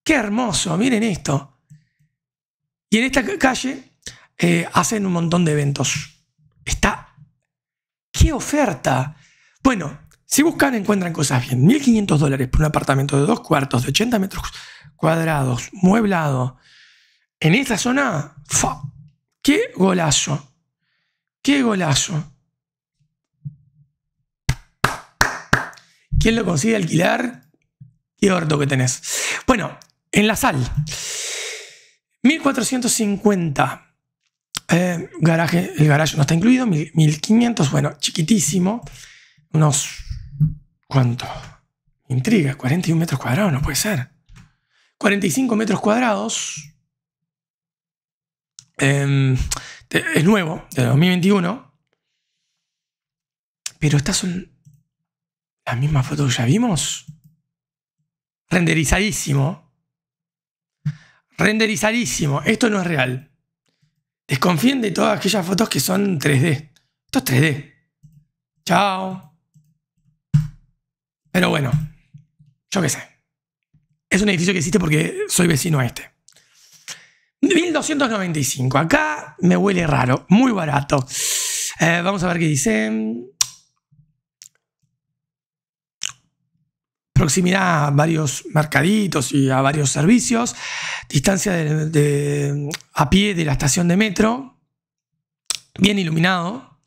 ¡Qué hermoso! Miren esto. Y en esta calle eh, hacen un montón de eventos. Está. ¡Qué oferta! Bueno, si buscan encuentran cosas bien. 1.500 dólares por un apartamento de dos cuartos, de 80 metros cuadrados, mueblado. En esta zona, ¡fa! ¡Qué golazo! ¡Qué golazo! ¿Quién lo consigue alquilar? Qué orto que tenés. Bueno, en la sal. 1450. Eh, garaje, el garaje no está incluido. 1500, bueno, chiquitísimo. Unos. ¿Cuánto? Intriga, 41 metros cuadrados, no puede ser. 45 metros cuadrados. Em, es nuevo, de 2021. Pero estas son... La misma foto que ya vimos. Renderizadísimo. Renderizadísimo. Esto no es real. Desconfíen de todas aquellas fotos que son 3D. Esto es 3D. Chao. Pero bueno, yo qué sé. Es un edificio que existe porque soy vecino a este. 1295. Acá me huele raro. Muy barato. Eh, vamos a ver qué dicen. proximidad a varios mercaditos y a varios servicios, distancia a pie de la estación de metro, bien iluminado,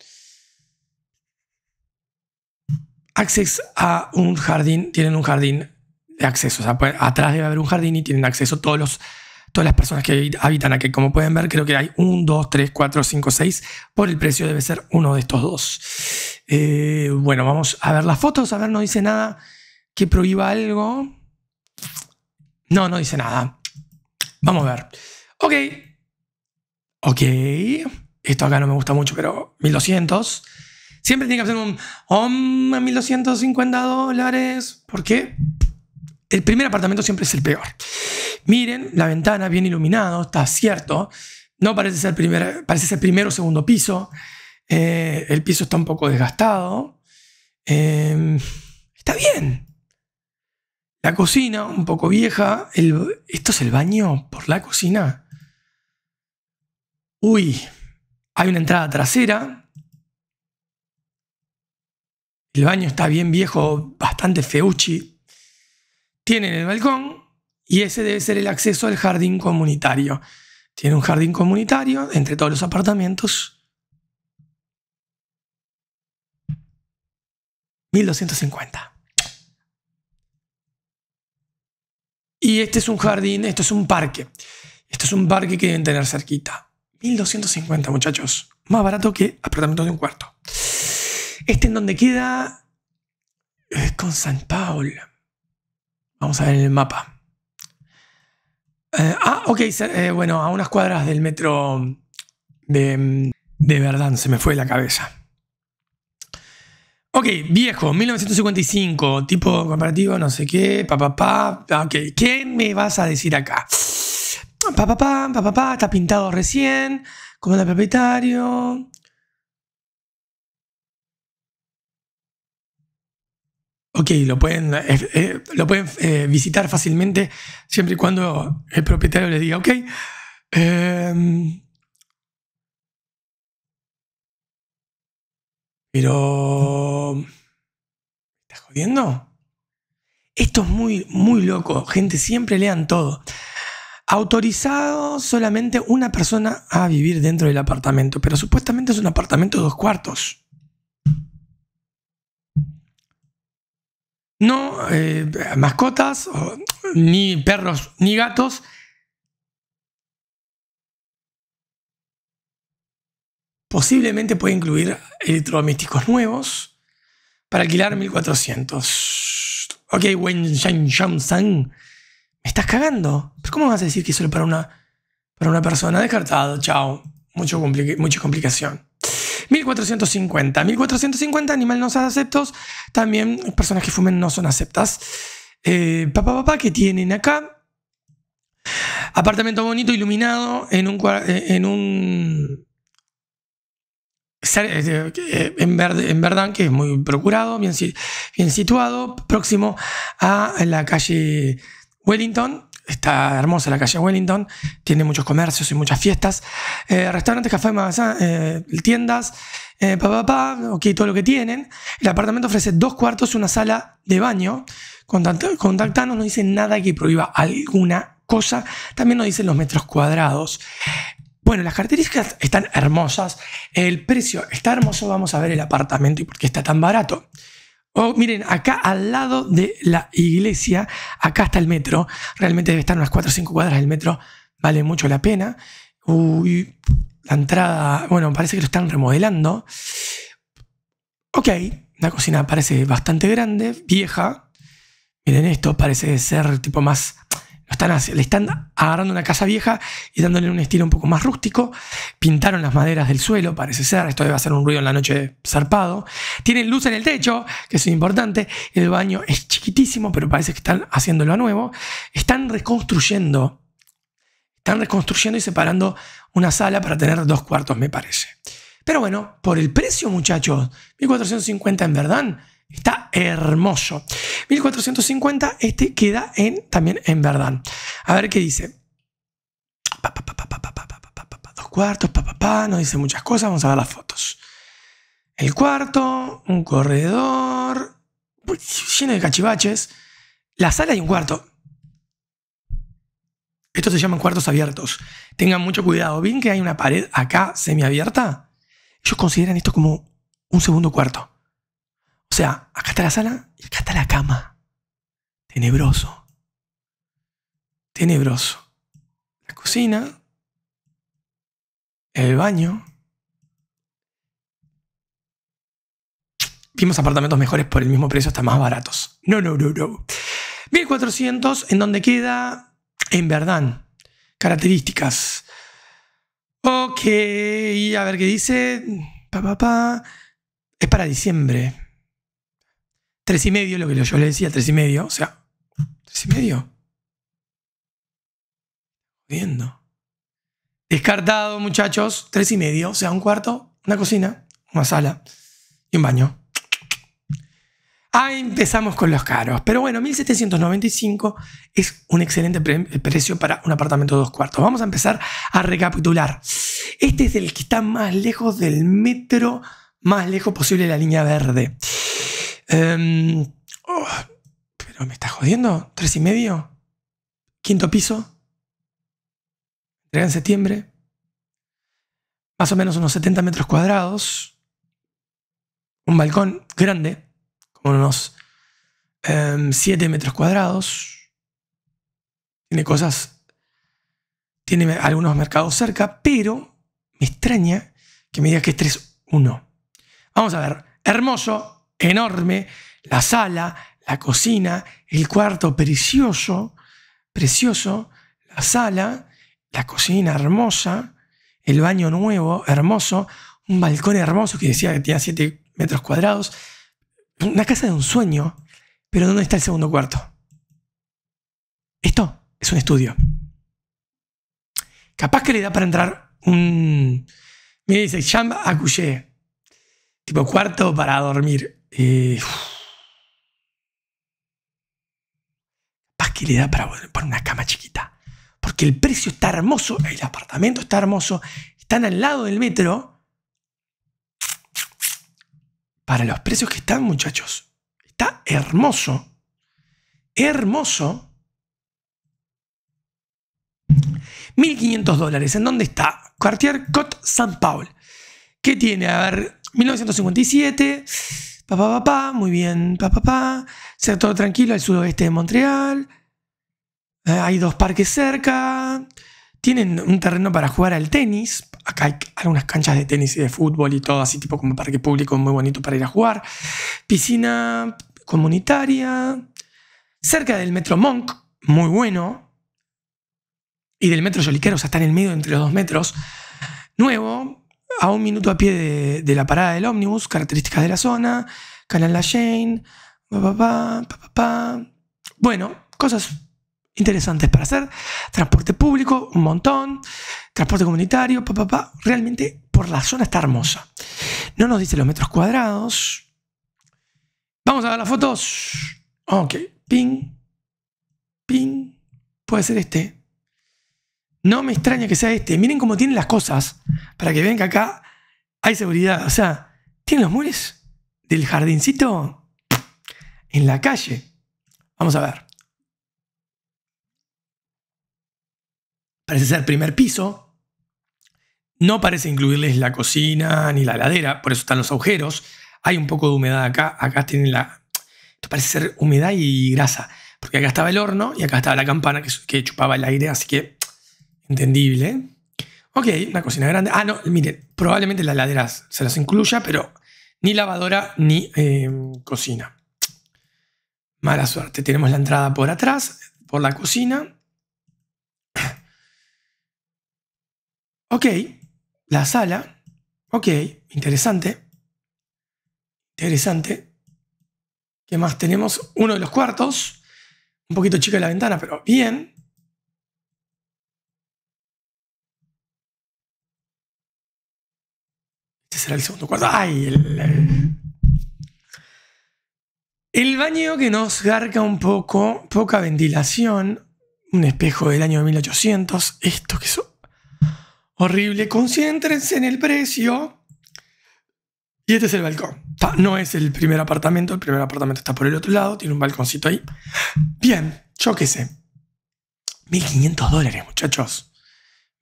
acceso a un jardín, tienen un jardín de acceso, atrás debe haber un jardín y tienen acceso todos los, todas las personas que habitan aquí. Como pueden ver, creo que hay un, dos, tres, cuatro, cinco, seis. Por el precio debe ser uno de estos dos. Eh, bueno, vamos a ver las fotos. A ver, no dice nada que prohíba algo. No, no dice nada. Vamos a ver. Ok. Ok. Esto acá no me gusta mucho, pero 1200. Siempre tiene que hacer un 1250 dólares. ¿Por qué? El primer apartamento siempre es el peor. Miren, la ventana bien iluminado, está cierto. No parece ser, primer, parece ser primero o segundo piso. Eh, el piso está un poco desgastado. Em, está bien. La cocina, un poco vieja. ¿Esto es el baño por la cocina? Uy, hay una entrada trasera. El baño está bien viejo, bastante feuchi. Tienen el balcón y ese debe ser el acceso al jardín comunitario. Tiene un jardín comunitario entre todos los apartamentos. 1250. Y este es un jardín, esto es un parque. Esto es un parque que deben tener cerquita. 1250, muchachos. Más barato que apartamento de un cuarto. Este en donde queda es con San Paul. Vamos a ver el mapa. Eh, ah, ok, eh, bueno, a unas cuadras del metro de, de Verdán, se me fue la cabeza. Ok, viejo, 1955, tipo comparativo, no sé qué, papá, pa, pa, ah, ok, ¿qué me vas a decir acá? Papá, pa, pa, está pintado recién, como el propietario. Ok, lo pueden, eh, eh, lo eh, visitar fácilmente siempre y cuando el propietario le diga, ok. Em, Pero... ¿Estás jodiendo? Esto es muy, muy loco. Gente, siempre lean todo. Autorizado solamente una persona a vivir dentro del apartamento, pero supuestamente es un apartamento de dos cuartos. No eh, mascotas, ni perros, ni gatos, Posiblemente puede incluir electrodomésticos nuevos para alquilar 1400. Ok, Wen Shang me estás cagando. ¿Pero cómo vas a decir que solo para una, para una persona? Descartado, chao. Mucho mucha complicación. 1450. 1450, animal no son aceptos. También personas que fumen no son aceptas. Eh, papá, papá, que tienen acá. Apartamento bonito, iluminado, en un, eh, en un eh, eh, en, verdad que es muy procurado, bien, situado, próximo a la calle Wellington, está hermosa la calle Wellington, tiene muchos comercios y muchas fiestas, eh, restaurantes, café, tiendas, eh, pa, ok, todo lo que tienen. El apartamento ofrece dos cuartos y una sala de baño. Contactanos, no dicen nada que prohíba alguna cosa. También nos dicen los metros cuadrados. Bueno, las características están hermosas, el precio está hermoso, vamos a ver el apartamento y por qué está tan barato. Oh, miren, acá al lado de la iglesia, acá está el metro, realmente debe estar unas 4 o 5 cuadras del metro, vale mucho la pena. Uy, la entrada, bueno, parece que lo están remodelando. Ok, la cocina parece bastante grande, vieja. Miren esto, parece ser tipo más están, le están agarrando una casa vieja y dándole un estilo un poco más rústico. Pintaron las maderas del suelo, parece ser. Esto debe hacer un ruido en la noche zarpado. Tienen luz en el techo, que es importante. El baño es chiquitísimo, pero parece que están haciéndolo a nuevo. Están reconstruyendo. Están reconstruyendo y separando una sala para tener dos cuartos, me parece. Pero bueno, por el precio, muchachos, 1450 en verdad Está hermoso. 1450, este queda en, también en Verdán. A ver qué dice. Dos cuartos, papá, no dice muchas cosas. Vamos a ver las fotos. El cuarto, un corredor, lleno de cachivaches. La sala y un cuarto. Estos se llaman cuartos abiertos. Tengan mucho cuidado. ¿Ven que hay una pared acá semiabierta? Ellos consideran esto como un segundo cuarto. O sea, acá está la sala y acá está la cama. Tenebroso. Tenebroso. La cocina. El baño. Vimos apartamentos mejores por el mismo precio, hasta más baratos. No, no, no, no. 1400 en donde queda en verdad. Características. Ok, a ver qué dice. Pa, pa, pa. Es para diciembre. Tres y medio, lo que yo le decía, tres y medio. O sea, tres y medio. Viendo. Descartado, muchachos. Tres y medio. O sea, un cuarto, una cocina, una sala y un baño. Ahí empezamos con los caros. Pero bueno, 1795 es un excelente precio para un apartamento de dos cuartos. Vamos a empezar a recapitular. Este es el que está más lejos del metro, más lejos posible de la línea verde. Em, oh, pero me estás jodiendo. ¿Tres y medio? ¿Quinto piso? Entrega en septiembre. Más o menos unos 70 metros cuadrados. Un balcón grande, como unos 7 em, metros cuadrados. Tiene cosas. Tiene algunos mercados cerca, pero me extraña que me digas que es 3-1. Vamos a ver. Hermoso, enorme, la sala, la cocina, el cuarto precioso, precioso, la sala, la cocina hermosa, el baño nuevo, hermoso, un balcón hermoso que decía que tenía 7 metros cuadrados, una casa de un sueño, pero ¿dónde está el segundo cuarto? Esto es un estudio. Capaz que le da para entrar un... me dice, chamba à tipo cuarto para dormir. Eh, que le da para, una cama chiquita. Porque el precio está hermoso, el apartamento está hermoso, están al lado del metro. Para los precios que están, muchachos, está hermoso. Hermoso. 1500 dólares. ¿En dónde está? Quartier Cot San Paul. ¿Qué tiene? A ver, 1957. Papá papá muy bien, papá pa, todo tranquilo al sudoeste de Montreal. Eh, hay dos parques cerca. Tienen un terreno para jugar al tenis. Acá hay algunas canchas de tenis y de fútbol y todo, así tipo como parque público muy bonito para ir a jugar. Piscina comunitaria. Cerca del Metro Monk, muy bueno. Y del Metro Yoliquero, o sea, está en el medio entre los dos metros. Nuevo, a un minuto a pie de, la parada del ómnibus, características de la zona, Canal La Jane, bueno, cosas interesantes para hacer, transporte público, un montón, transporte comunitario, papapá. realmente por la zona está hermosa. No nos dice los metros cuadrados. Vamos a ver las fotos. Ok, ping, ping, puede ser este. No me extraña que sea este. Miren cómo tienen las cosas. Para que vean que acá hay seguridad. O sea, tienen los muebles del jardincito en la calle. Vamos a ver. Parece ser primer piso. No parece incluirles la cocina ni la ladera. Por eso están los agujeros. Hay un poco de humedad acá. Acá tienen la... Esto parece ser humedad y grasa. Porque acá estaba el horno y acá estaba la campana que, que chupaba el aire. Así que Entendible. Ok, una cocina grande. Ah, no, miren, probablemente las laderas se las incluya, pero ni lavadora ni em, cocina. Mala suerte. Tenemos la entrada por atrás, por la cocina. Ok, la sala. Ok, interesante. Interesante. ¿Qué más tenemos? Uno de los cuartos. Un poquito chica la ventana, pero bien. Este será el segundo cuarto. ¡Ay! El, baño que nos garca un poco, poca ventilación, un espejo del año 1800, esto que es horrible. Concéntrense en el precio. Y este es el balcón. No es el primer apartamento, el primer apartamento está por el otro lado, tiene un balconcito ahí. Bien, yo qué sé. 1500 dólares, muchachos.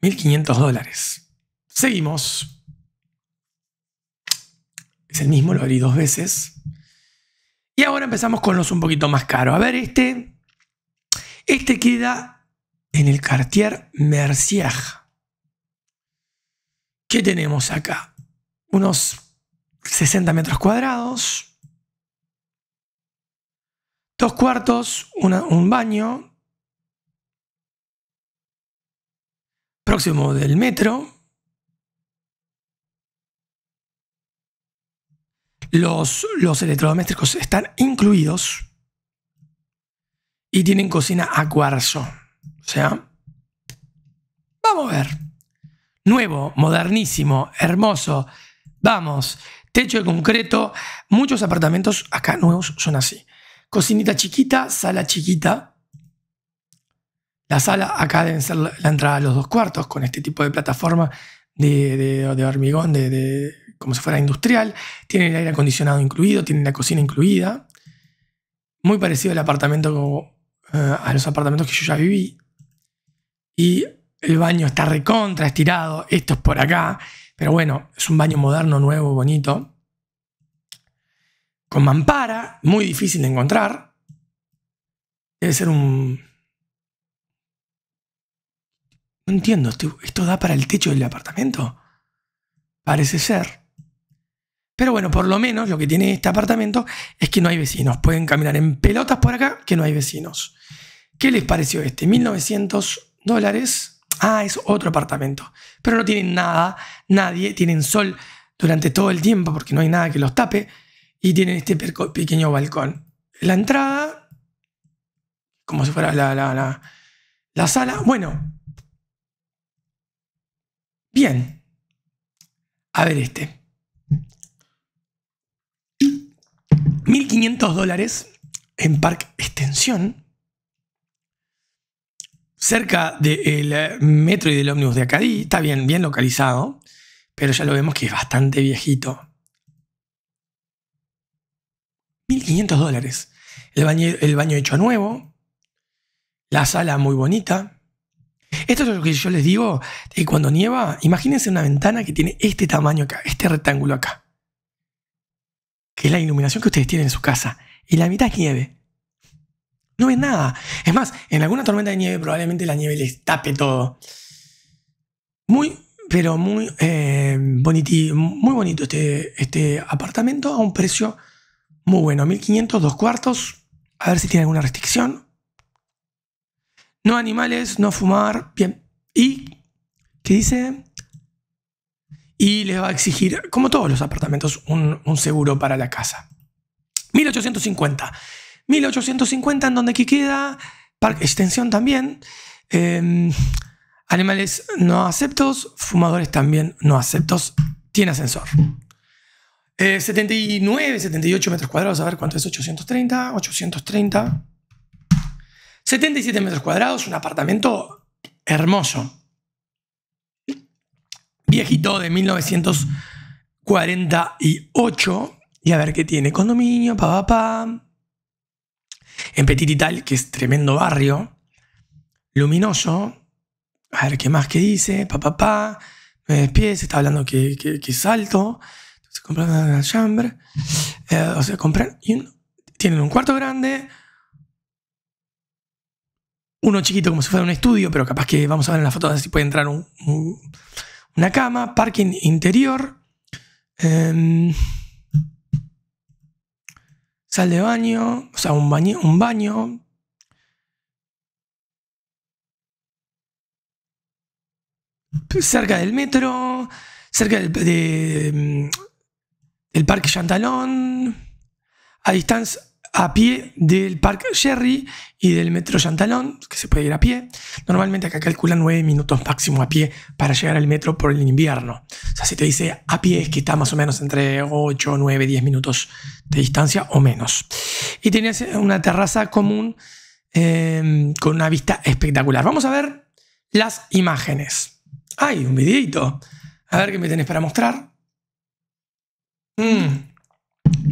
1500 dólares. Seguimos. Es el mismo, lo abrí dos veces. Y ahora empezamos con los un poquito más caros. A ver, este. Este queda en el Cartier Mercier. ¿Qué tenemos acá? Unos 60 metros cuadrados. Dos cuartos, un baño. Próximo del metro. Los, electrodomésticos están incluidos y tienen cocina a cuarzo. O sea, vamos a ver. Nuevo, modernísimo, hermoso. Vamos, techo de concreto. Muchos apartamentos acá nuevos son así. Cocinita chiquita, sala chiquita. La sala acá deben ser la entrada a los dos cuartos con este tipo de plataforma de, hormigón, de como si fuera industrial, tiene el aire acondicionado incluido, tiene la cocina incluida. Muy parecido al apartamento eh, a los apartamentos que yo ya viví. Y el baño está recontra estirado, esto es por acá, pero bueno, es un baño moderno, nuevo, bonito. Con mampara, muy difícil de encontrar. Debe ser un... No entiendo, ¿esto da para el techo del apartamento? Parece ser. Pero bueno, por lo menos lo que tiene este apartamento es que no hay vecinos. Pueden caminar en pelotas por acá que no hay vecinos. ¿Qué les pareció este? 1900 dólares. Ah, es otro apartamento. Pero no tienen nada, nadie. Tienen sol durante todo el tiempo porque no hay nada que los tape. Y tienen este pequeño balcón. La entrada, como si fuera la, la, la, la sala. Bueno. Bien. A ver este. 1.500 dólares en Park Extensión, cerca del eh, metro y del ómnibus de Acadí. Está bien, bien localizado, pero ya lo vemos que es bastante viejito. 1.500 dólares. El baño, hecho nuevo, la sala muy bonita. Esto es lo que yo les digo, y eh, cuando nieva, imagínense una ventana que tiene este tamaño acá, este rectángulo acá que es la iluminación que ustedes tienen en su casa, y la mitad es nieve. No ven nada. Es más, en alguna tormenta de nieve probablemente la nieve les tape todo. Muy, pero muy, eh, bonito, muy bonito este, este apartamento a un precio muy bueno. 1500, dos cuartos. A ver si tiene alguna restricción. No animales, no fumar. Bien. ¿Y qué dice? y les va a exigir, como todos los apartamentos, un, seguro para la casa. 1850. 1850 en donde aquí queda, Park extensión también. Em, animales no aceptos, fumadores también no aceptos. Tiene ascensor. 79, eh, 78 metros cuadrados, a ver cuánto es 830, 830. 77 metros cuadrados, un apartamento hermoso viejito de 1948. Y a ver qué tiene. Condominio, pa, pa, pa. En Petit Ital, que es tremendo barrio. Luminoso. A ver qué más que dice. Pa, pa, pa. pies. Está hablando que, que, es alto. Entonces compran una chambre. Eh, o sea, compran. tienen un cuarto grande. Uno chiquito como si fuera un estudio, pero capaz que vamos a ver en la foto a ver si puede entrar un una cama, parking interior, em, sal de baño, o sea, un baño, un baño. Cerca del metro, cerca del, em, del parque Chantalón, a distancia, a pie del Parque Sherry y del Metro Chantalón, que se puede ir a pie. Normalmente acá calculan nueve minutos máximo a pie para llegar al metro por el invierno. O sea, si te dice a pie es que está más o menos entre ocho, nueve, diez minutos de distancia o menos. Y tenías una terraza común em, con una vista espectacular. Vamos a ver las imágenes. ¡Ay, un videito! A ver qué me tenés para mostrar. ¡Mmm!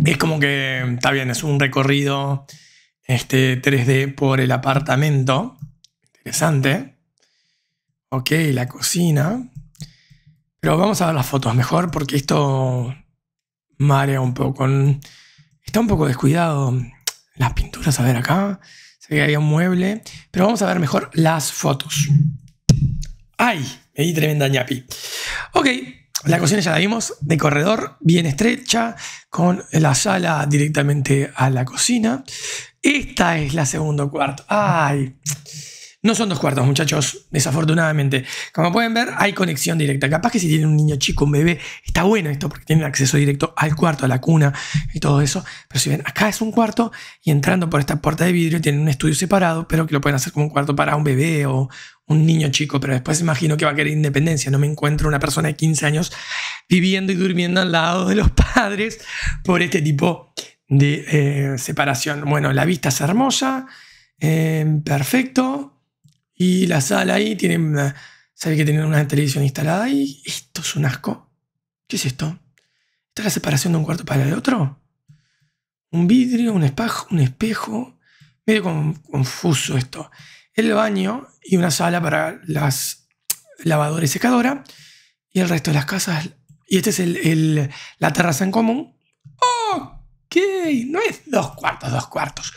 es como que, está bien, es un recorrido este, 3D por el apartamento. Interesante. Ok, la cocina. Pero vamos a ver las fotos mejor porque esto marea un poco. Está un poco descuidado las pinturas, a ver acá. Se ve que un mueble. Pero vamos a ver mejor las fotos. ¡Ay! Me di tremenda ñapi. Ok, la cocina ya la vimos, de corredor, bien estrecha, con la sala directamente a la cocina. Esta es la segundo cuarto. ¡Ay! No son dos cuartos, muchachos, desafortunadamente. Como pueden ver, hay conexión directa. Capaz que si tienen un niño chico, un bebé, está bueno esto porque tienen acceso directo al cuarto, a la cuna y todo eso. Pero si ven, acá es un cuarto y entrando por esta puerta de vidrio tienen un estudio separado, pero que lo pueden hacer como un cuarto para un bebé o un niño chico, pero después imagino que va a querer independencia. No me encuentro una persona de 15 años viviendo y durmiendo al lado de los padres por este tipo de eh, separación. Bueno, la vista es hermosa, eh, perfecto. Y la sala ahí tiene, sabe que tienen una televisión instalada ahí. Esto es un asco. ¿Qué es esto? ¿Esta es la separación de un cuarto para el otro? Un vidrio, un espejo, un espejo. Medio confuso esto. El baño y una sala para las lavadoras y secadora. Y el resto de las casas. Y este es la terraza en común. Ok, no es dos cuartos, dos cuartos.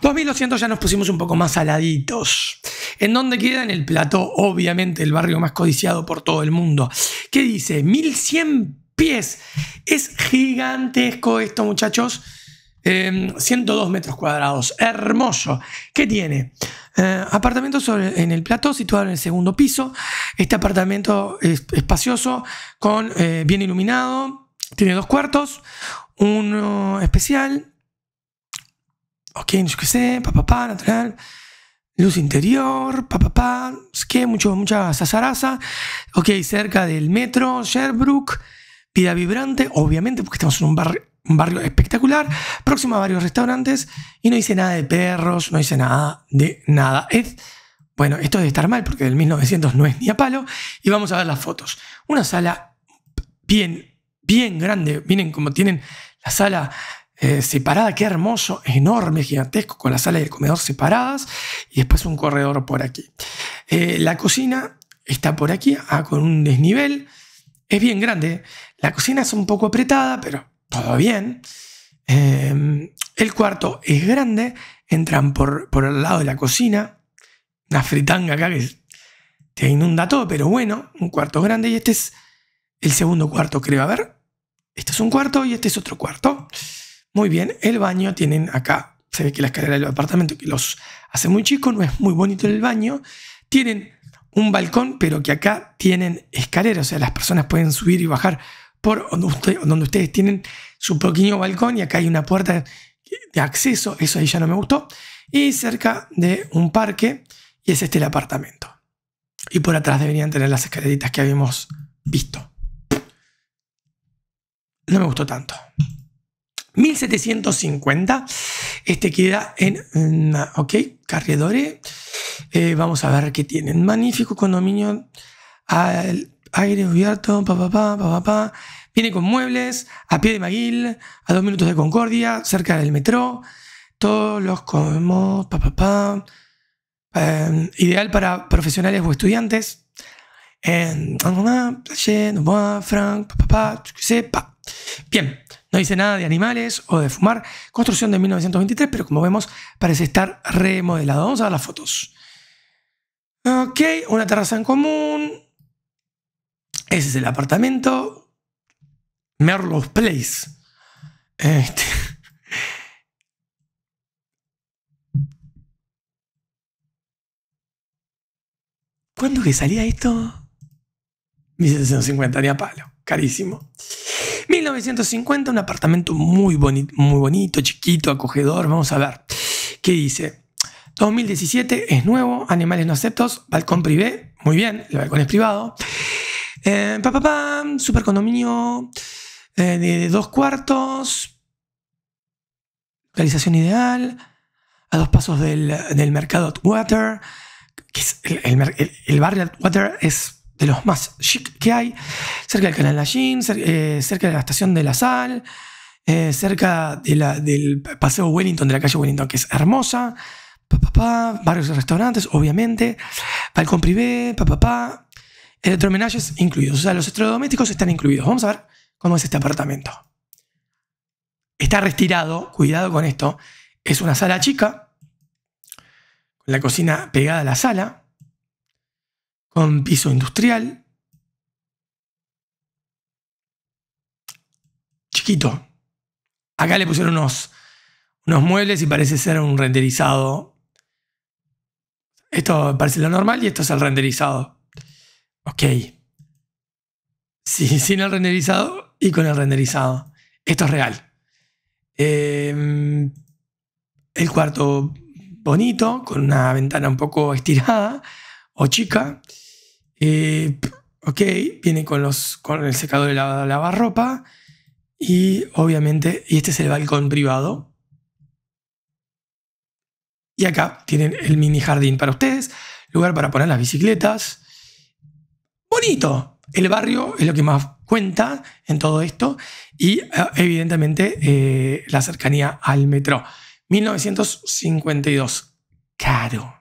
2200 ya nos pusimos un poco más saladitos. ¿En dónde queda? En el plató, obviamente, el barrio más codiciado por todo el mundo. ¿Qué dice? 1100 pies. Es gigantesco esto, muchachos. 102 em, metros cuadrados, hermoso. ¿Qué tiene? Eh, apartamento en el plató, situado en el segundo piso. Este apartamento es espacioso, con, eh, bien iluminado. Tiene dos cuartos, uno especial. Ok, sé qué sé, papá, natural. Luz interior, papá, que mucho, mucha sazaraza. Ok, cerca del metro, Sherbrooke. Vida vibrante, obviamente, porque estamos en un barrio un barrio espectacular, próximo a varios restaurantes y no dice nada de perros, no dice nada de nada. Es, bueno, esto debe estar mal porque del 1900 no es ni a palo y vamos a ver las fotos. Una sala bien, bien grande, miren como tienen la sala eh, separada, qué hermoso, enorme, gigantesco, con la sala y el comedor separadas y después un corredor por aquí. Eh, la cocina está por aquí, ah, con un desnivel. Es bien grande. La cocina es un poco apretada, pero todo bien. Em, el cuarto es grande, entran por, por el lado de la cocina, una fritanga acá que te inunda todo, pero bueno, un cuarto grande y este es el segundo cuarto, creo. A ver, este es un cuarto y este es otro cuarto. Muy bien, el baño tienen acá, se ve que la escalera del apartamento que los hace muy chicos, no es muy bonito el baño. Tienen un balcón, pero que acá tienen escalera, o sea, las personas pueden subir y bajar por donde ustedes tienen su pequeño balcón y acá hay una puerta de acceso, eso ahí ya no me gustó, y cerca de un parque, y es este el apartamento. Y por atrás deberían tener las escaleritas que habíamos visto. No me gustó tanto. 1750. Este queda en. Mm, ok, Carredore. Eh, vamos a ver qué tienen. Magnífico condominio al aire abierto. Pa, pa, pa, Viene con muebles, a pie de Maguil, a dos minutos de Concordia, cerca del metro. Todos los comemos, pa, eh, ideal para profesionales o estudiantes. bien, no dice nada de animales o de fumar. Construcción de 1923, pero como vemos parece estar remodelado. Vamos a ver las fotos. Ok, una terraza en común. Ese es el apartamento. Merlo's Place. Este, ¿Cuándo que salía esto? 1750, ni a palo, carísimo. 1950, un apartamento muy, boni muy bonito, chiquito, acogedor. Vamos a ver. ¿Qué dice? 2017 es nuevo, animales no aceptos, balcón privé, muy bien, el balcón es privado. Eh, super condominio. Eh, de dos cuartos, localización ideal, a dos pasos del, mercado Atwater, que es el, el, barrio Atwater es de los más chic que hay, cerca del canal de eh, cerca de la estación de la Sal, eh, cerca de la, del paseo Wellington, de la calle Wellington, que es hermosa, papá, pa, varios restaurantes, obviamente, balcón privé, papá, pa, incluidos, o sea, los electrodomésticos están incluidos. Vamos a ver cómo es este apartamento. Está retirado, cuidado con esto. Es una sala chica, con la cocina pegada a la sala, con piso industrial. Chiquito. Acá le pusieron unos, unos muebles y parece ser un renderizado esto parece lo normal y esto es el renderizado. Ok. sin el renderizado y con el renderizado. Esto es real. Em, el cuarto bonito, con una ventana un poco estirada o chica. Eh, ok, viene con, los, con el secador de la, lavarropa. Y obviamente, y este es el balcón privado. Y acá tienen el mini jardín para ustedes, lugar para poner las bicicletas. Bonito. El barrio es lo que más cuenta en todo esto y ah, evidentemente eh, la cercanía al metro. 1952, caro.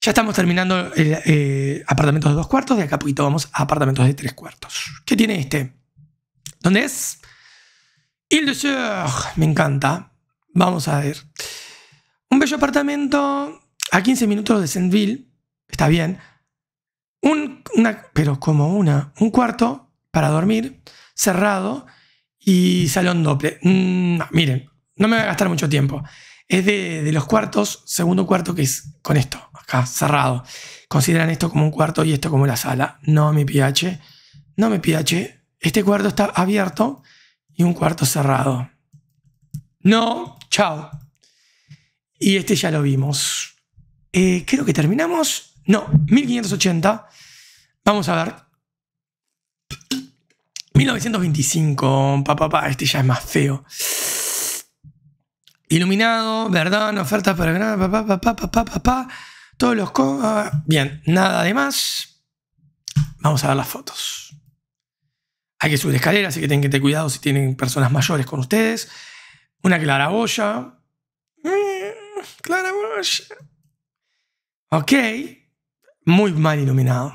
Ya estamos terminando el, eh, apartamentos de dos cuartos, de acá a poquito vamos a apartamentos de tres cuartos. ¿Qué tiene este? ¿Dónde es? Ile me encanta. Vamos a ver. Un bello apartamento a 15 minutos de Saint-Ville. está bien. Un, pero como una, un cuarto para dormir, cerrado y salón doble. Mm, miren, no me voy a gastar mucho tiempo. Es de, los cuartos, segundo cuarto que es con esto, acá, cerrado. Consideran esto como un cuarto y esto como la sala. No mi pH, no mi pH. Este cuarto está abierto y un cuarto cerrado. No, chao. Y este ya lo vimos. Eh, creo que terminamos. No, 1580. Vamos a ver. 1925, papá, este ya es más feo. Iluminado, verdad, oferta para ganar, papá, papá, papá, papá, todos los... Ah, bien, nada de más. Vamos a ver las fotos. Hay que subir escaleras, así que tienen que tener cuidado si tienen personas mayores con ustedes. Una claraboya. clara mm, claraboya. Ok. Muy mal iluminado.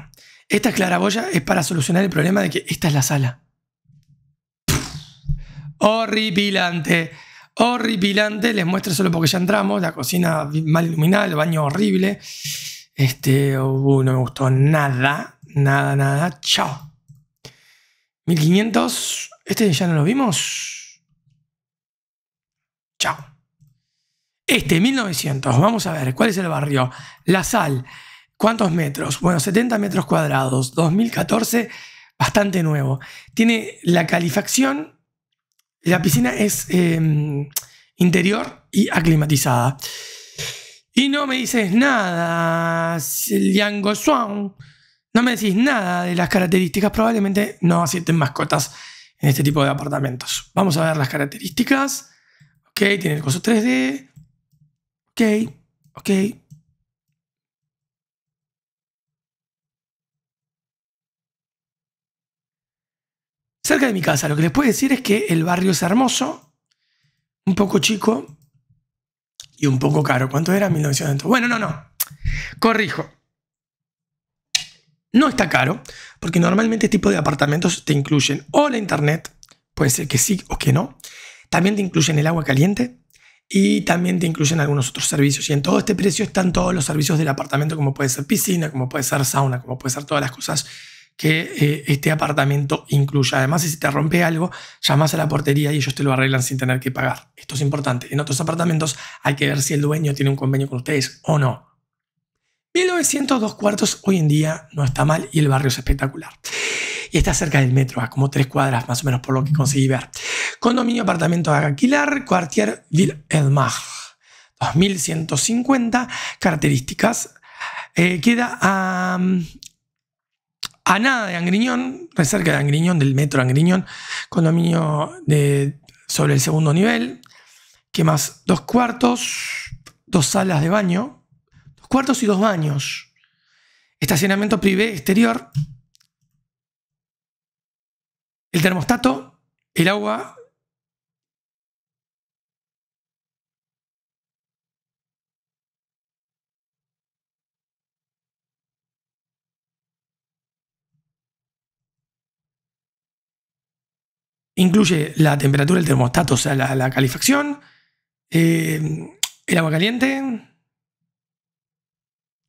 Esta claraboya es para solucionar el problema de que esta es la sala. Horripilante. Horripilante. Les muestro solo porque ya entramos. La cocina mal iluminada, el baño horrible. Este, uh, no me gustó nada. Nada, nada. Chao. 1500. Este ya no lo vimos. Chao. Este, 1900. Vamos a ver, ¿cuál es el barrio? La Sal, ¿Cuántos metros? Bueno, 70 metros cuadrados, 2014, bastante nuevo. Tiene la calefacción, la piscina es em, interior y aclimatizada. Y no me dices nada, Liango Swan. No me decís nada de las características. Probablemente no acepten mascotas en este tipo de apartamentos. Vamos a ver las características. Ok, tiene el coso 3D. Ok, ok, cerca de mi casa. Lo que les puedo decir es que el barrio es hermoso, un poco chico y un poco caro. ¿Cuánto era? 1900. Bueno, no, no. Corrijo. No está caro, porque normalmente este tipo de apartamentos te incluyen o la internet, puede ser que sí o que no. También te incluyen el agua caliente y también te incluyen algunos otros servicios. Y en todo este precio están todos los servicios del apartamento, como puede ser piscina, como puede ser sauna, como puede ser todas las cosas que eh, este apartamento incluya. Además, si te rompe algo, llamas a la portería y ellos te lo arreglan sin tener que pagar. Esto es importante. En otros apartamentos hay que ver si el dueño tiene un convenio con ustedes o no. 1902 cuartos hoy en día no está mal y el barrio es espectacular. Y está cerca del metro, a como tres cuadras más o menos por lo que conseguí ver. Condominio apartamento a alquilar, quartier Ville Elmar. 2150, características. Eh, queda a mm, a nada de Angriñón, cerca de Angriñón, del metro Angriñón, condominio de, sobre el segundo nivel. que más? Dos cuartos, dos salas de baño, dos cuartos y dos baños. Estacionamiento privé exterior. El termostato, el agua Incluye la temperatura del termostato, o sea, la, calefacción, eh, el agua caliente.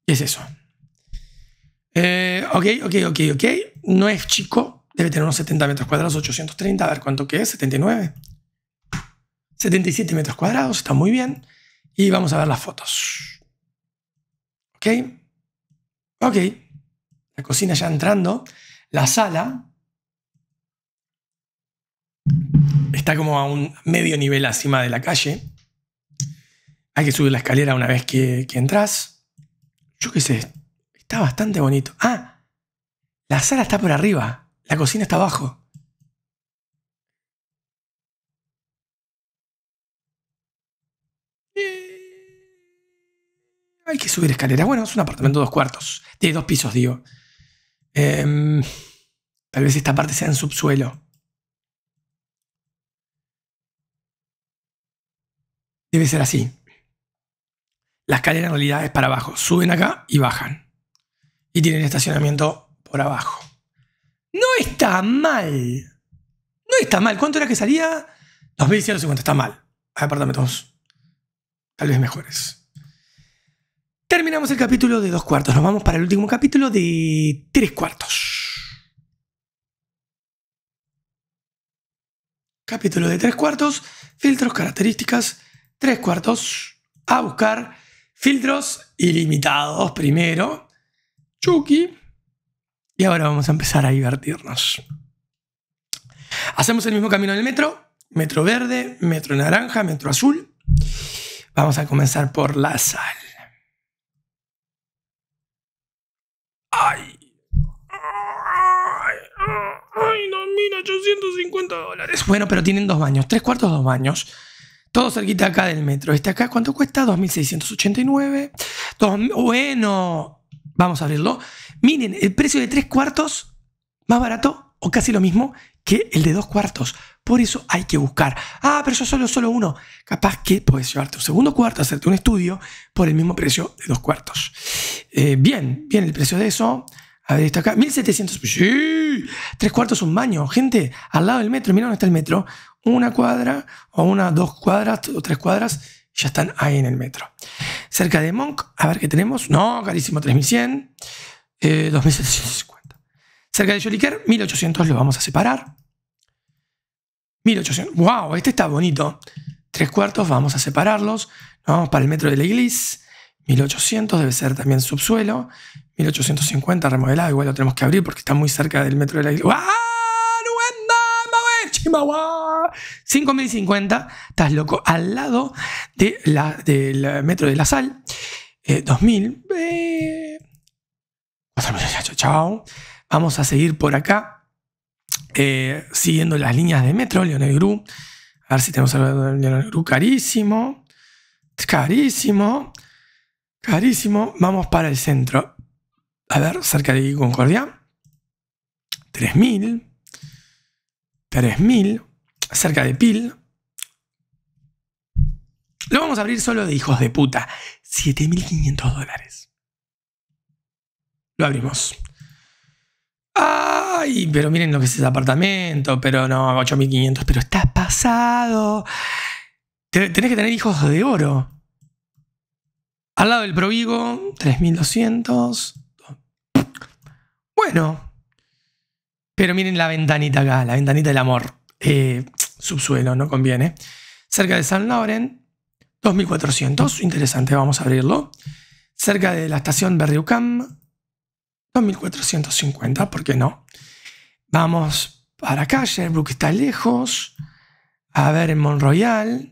Y es eso. Eh, ok, ok, ok, ok. No es chico. Debe tener unos 70 metros cuadrados, 830. A ver cuánto que es, 79. 77 metros cuadrados, está muy bien. Y vamos a ver las fotos. Ok. Ok. La cocina ya entrando. La sala, Está como a un medio nivel acima de la calle. Hay que subir la escalera una vez que, entras. Yo qué sé, está bastante bonito. Ah, la sala está por arriba, la cocina está abajo. Eh, hay que subir escalera Bueno, es un apartamento de dos cuartos. De dos pisos, digo. Em, tal vez esta parte sea en subsuelo. debe ser así. La escalera en realidad es para abajo. Suben acá y bajan. Y tienen estacionamiento por abajo. No está mal. No está mal. ¿Cuánto era que salía? 2150. Está mal. Hay apartamentos tal vez mejores. Terminamos el capítulo de dos cuartos. Nos vamos para el último capítulo de tres cuartos. Capítulo de tres cuartos. Filtros, características tres cuartos a buscar filtros ilimitados primero. Chucky. Y ahora vamos a empezar a divertirnos. Hacemos el mismo camino en el metro. Metro verde, metro naranja, metro azul. Vamos a comenzar por la sal. Ay. Ay, no, 1850 dólares. Bueno, pero tienen dos baños. Tres cuartos, dos baños todo cerquita acá del metro. Este acá, ¿cuánto cuesta? 2.689. bueno, vamos a abrirlo. Miren, el precio de tres cuartos, más barato o casi lo mismo que el de dos cuartos. Por eso hay que buscar. Ah, pero yo solo, solo uno. Capaz que puedes llevarte un segundo cuarto, hacerte un estudio por el mismo precio de dos cuartos. Eh, bien, bien el precio de eso. A ver, está acá. 1700. Sí, tres cuartos un baño. Gente, al lado del metro. Mira dónde está el metro una cuadra o una, dos cuadras o tres cuadras, ya están ahí en el metro. Cerca de Monk, a ver qué tenemos. No, carísimo, 3100, eh, Cerca de Joliker, 1800 lo vamos a separar. 1800, wow, este está bonito. Tres cuartos, vamos a separarlos. Vamos para el metro de la iglesia. 1800 debe ser también subsuelo. 1850 remodelado, igual lo tenemos que abrir porque está muy cerca del metro de la iglesia. ¡Ah! 5050, estás loco, al lado de la, del metro de la sal, 2000. Eh, eh, Vamos a seguir por acá, eh, siguiendo las líneas de metro, Leonel Gru. A ver si tenemos algo carísimo. Carísimo. Carísimo. Vamos para el centro. A ver, cerca de Concordia. 3000. 3000. Cerca de Pil. Lo vamos a abrir solo de hijos de puta. 7.500 dólares. Lo abrimos. Ay, pero miren lo que es ese apartamento, pero no, 8.500, pero estás pasado. Tenés que tener hijos de oro. Al lado del provigo, 3.200. Bueno. Pero miren la ventanita acá, la ventanita del amor. Eh, subsuelo, no conviene. Cerca de San Lauren, 2400, interesante, vamos a abrirlo. Cerca de la estación Berriucam, 2450, ¿por qué no? Vamos para calle, Brook está lejos. A ver, en Monroyal.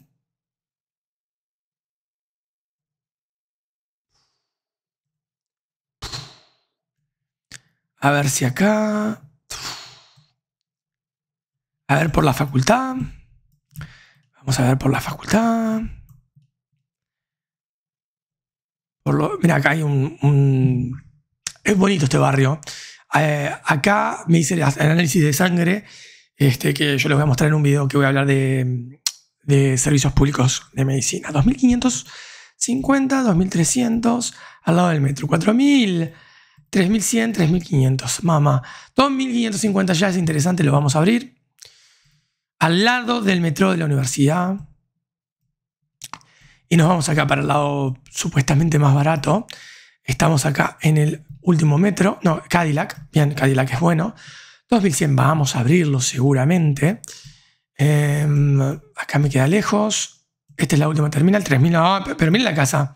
A ver si acá. A ver por la facultad. Vamos a ver por la facultad. Por mira, acá hay un, Es bonito este barrio. Eh, acá me hice el análisis de sangre, este, que yo les voy a mostrar en un video que voy a hablar de, de servicios públicos de medicina. 2550, 2300, al lado del metro. 4000, 3100, 3500. Mamá, 2550 ya es interesante, lo vamos a abrir al lado del metro de la universidad. Y nos vamos acá para el lado supuestamente más barato. Estamos acá en el último metro. No, Cadillac. Bien, Cadillac es bueno. 2100 vamos a abrirlo seguramente. Em, acá me queda lejos. Esta es la última terminal. 3000. pero miren la casa.